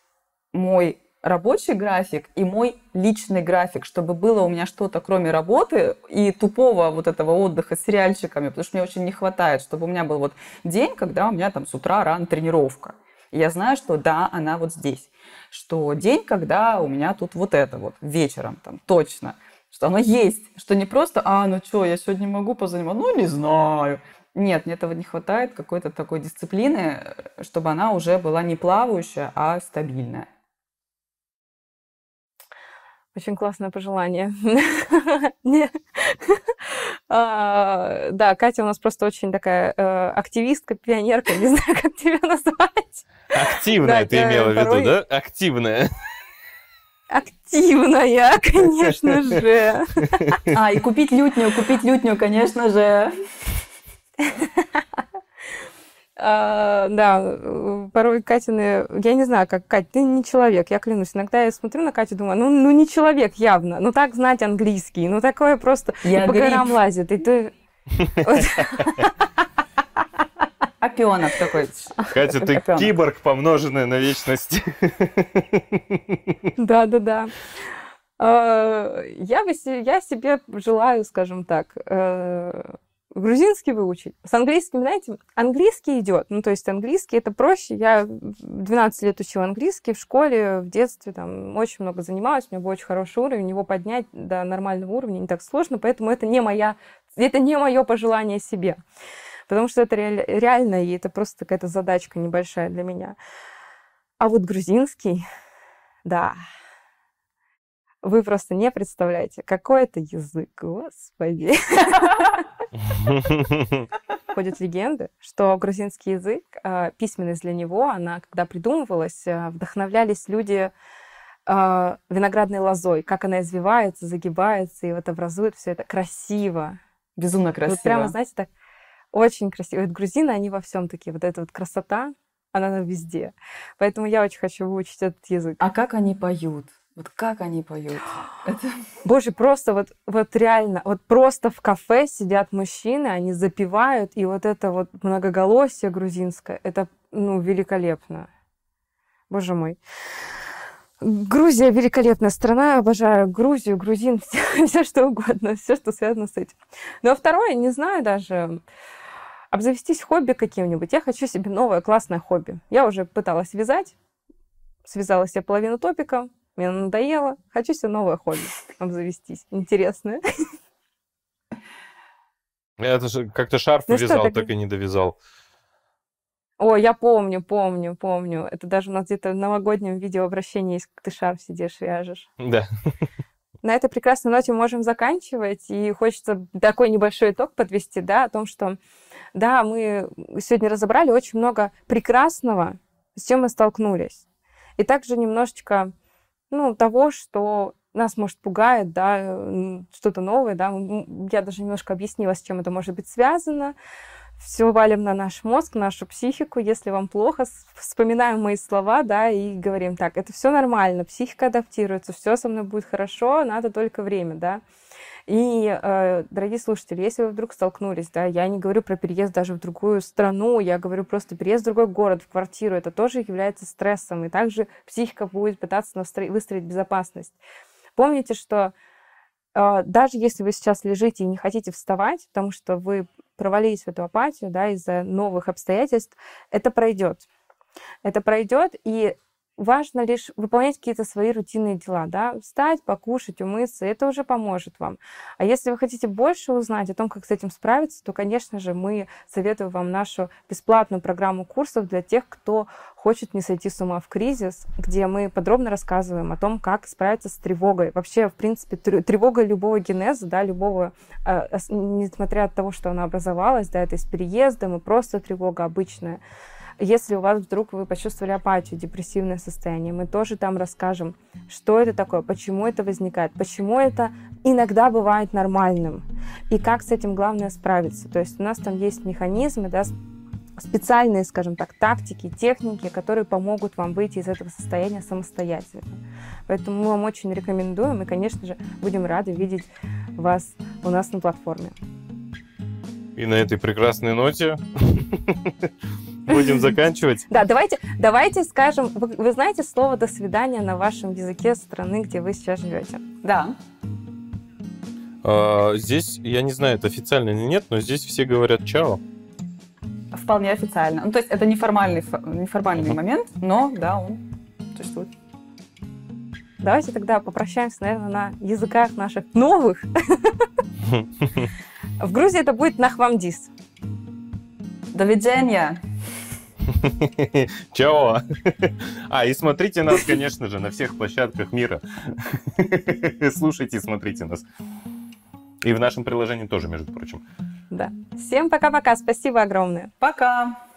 мой рабочий график и мой личный график, чтобы было у меня что-то кроме работы и тупого вот этого отдыха с сериальчиками, потому что мне очень не хватает, чтобы у меня был вот день, когда у меня там с утра ран тренировка – я знаю, что да, она вот здесь. Что день, когда у меня тут вот это вот, вечером там, точно. Что оно есть. Что не просто, а, ну что, я сегодня могу позаниматься? Ну, не знаю. Нет, мне этого не хватает, какой-то такой дисциплины, э, чтобы она уже была не плавающая, а стабильная. Очень классное пожелание. А, да, Катя у нас просто очень такая э, активистка, пионерка, не знаю, как тебя назвать. Активная да, ты имела порой... в виду, да? Активная. Активная, конечно же. А, и купить лютню, купить лютню, конечно же. А, да, порой Катины... Я не знаю, как, Кать, ты не человек, я клянусь. Иногда я смотрю на Катю, и думаю, ну, ну не человек явно. Ну так знать английский. Ну такое просто я по гриб. горам лазит. И ты... Опионов какой Катя, ты Опионов. киборг, помноженный на вечность. Да-да-да. А, я, я себе желаю, скажем так, э, грузинский выучить. С английским, знаете, английский идет. Ну, то есть английский это проще. Я 12 лет учила английский в школе, в детстве там очень много занималась. У меня был очень хороший уровень. Его поднять до нормального уровня не так сложно, поэтому это не моя, это не мое пожелание себе. Потому что это реаль, реально, и это просто какая-то задачка небольшая для меня. А вот грузинский, да, вы просто не представляете, какой это язык, господи. Ходят легенды, что грузинский язык, а, письменность для него, она, когда придумывалась, а, вдохновлялись люди а, виноградной лозой, как она извивается, загибается и вот образует все это красиво. Безумно красиво. Вот прямо, знаете, так очень красиво. Вот грузины, они во всем такие. Вот эта вот красота, она, она везде. Поэтому я очень хочу выучить этот язык. А как они поют? Вот как они поют. Боже, просто вот, вот реально, вот просто в кафе сидят мужчины, они запивают, и вот это вот многоголосие грузинское, это, ну, великолепно. Боже мой. Грузия великолепная страна, обожаю Грузию, грузин, все, все что угодно, все, что связано с этим. Ну а второе, не знаю даже, обзавестись хобби каким-нибудь. Я хочу себе новое классное хобби. Я уже пыталась вязать, связала себе половину топика, мне надоело. Хочу себе новое хобби обзавестись. Интересное. Это же как-то шарф ну вязал, что, так... так и не довязал. О, я помню, помню, помню. Это даже у нас где-то в новогоднем видео обращение есть, как ты шарф сидишь, вяжешь. Да. На этой прекрасной ноте можем заканчивать, и хочется такой небольшой итог подвести, да, о том, что, да, мы сегодня разобрали очень много прекрасного, с чем мы столкнулись. И также немножечко ну, того, что нас, может, пугает, да, что-то новое, да. Я даже немножко объяснила, с чем это может быть связано. Все валим на наш мозг, нашу психику. Если вам плохо, вспоминаем мои слова, да, и говорим так, это все нормально, психика адаптируется, все со мной будет хорошо, надо только время, да. И, э, дорогие слушатели, если вы вдруг столкнулись, да, я не говорю про переезд даже в другую страну, я говорю просто переезд в другой город, в квартиру, это тоже является стрессом, и также психика будет пытаться выстроить безопасность. Помните, что э, даже если вы сейчас лежите и не хотите вставать, потому что вы провалились в эту апатию, да, из-за новых обстоятельств, это пройдет. Это пройдет, и важно лишь выполнять какие-то свои рутинные дела, да, встать, покушать, умыться, это уже поможет вам. А если вы хотите больше узнать о том, как с этим справиться, то, конечно же, мы советуем вам нашу бесплатную программу курсов для тех, кто хочет не сойти с ума в кризис, где мы подробно рассказываем о том, как справиться с тревогой. Вообще, в принципе, тревога любого генеза, да, любого, а, а, несмотря от того, что она образовалась, да, это из переезда, и просто тревога обычная. Если у вас вдруг вы почувствовали апатию, депрессивное состояние, мы тоже там расскажем, что это такое, почему это возникает, почему это иногда бывает нормальным и как с этим главное справиться. То есть у нас там есть механизмы, да, специальные, скажем так, тактики, техники, которые помогут вам выйти из этого состояния самостоятельно. Поэтому мы вам очень рекомендуем и, конечно же, будем рады видеть вас у нас на платформе. И на этой прекрасной ноте будем заканчивать. Да, давайте, давайте скажем, вы, вы знаете слово «до свидания» на вашем языке страны, где вы сейчас живете? Да. А, здесь, я не знаю, это официально или нет, но здесь все говорят «чао». Вполне официально. Ну, то есть это неформальный, неформальный uh-huh. момент, но, да, он существует. Давайте тогда попрощаемся, наверное, на языках наших новых. В Грузии это будет нахвамдис. До видения. Чего? А, и смотрите нас, конечно же, на всех площадках мира. Слушайте и смотрите нас. И в нашем приложении тоже, между прочим. Да. Всем пока-пока. Спасибо огромное. Пока.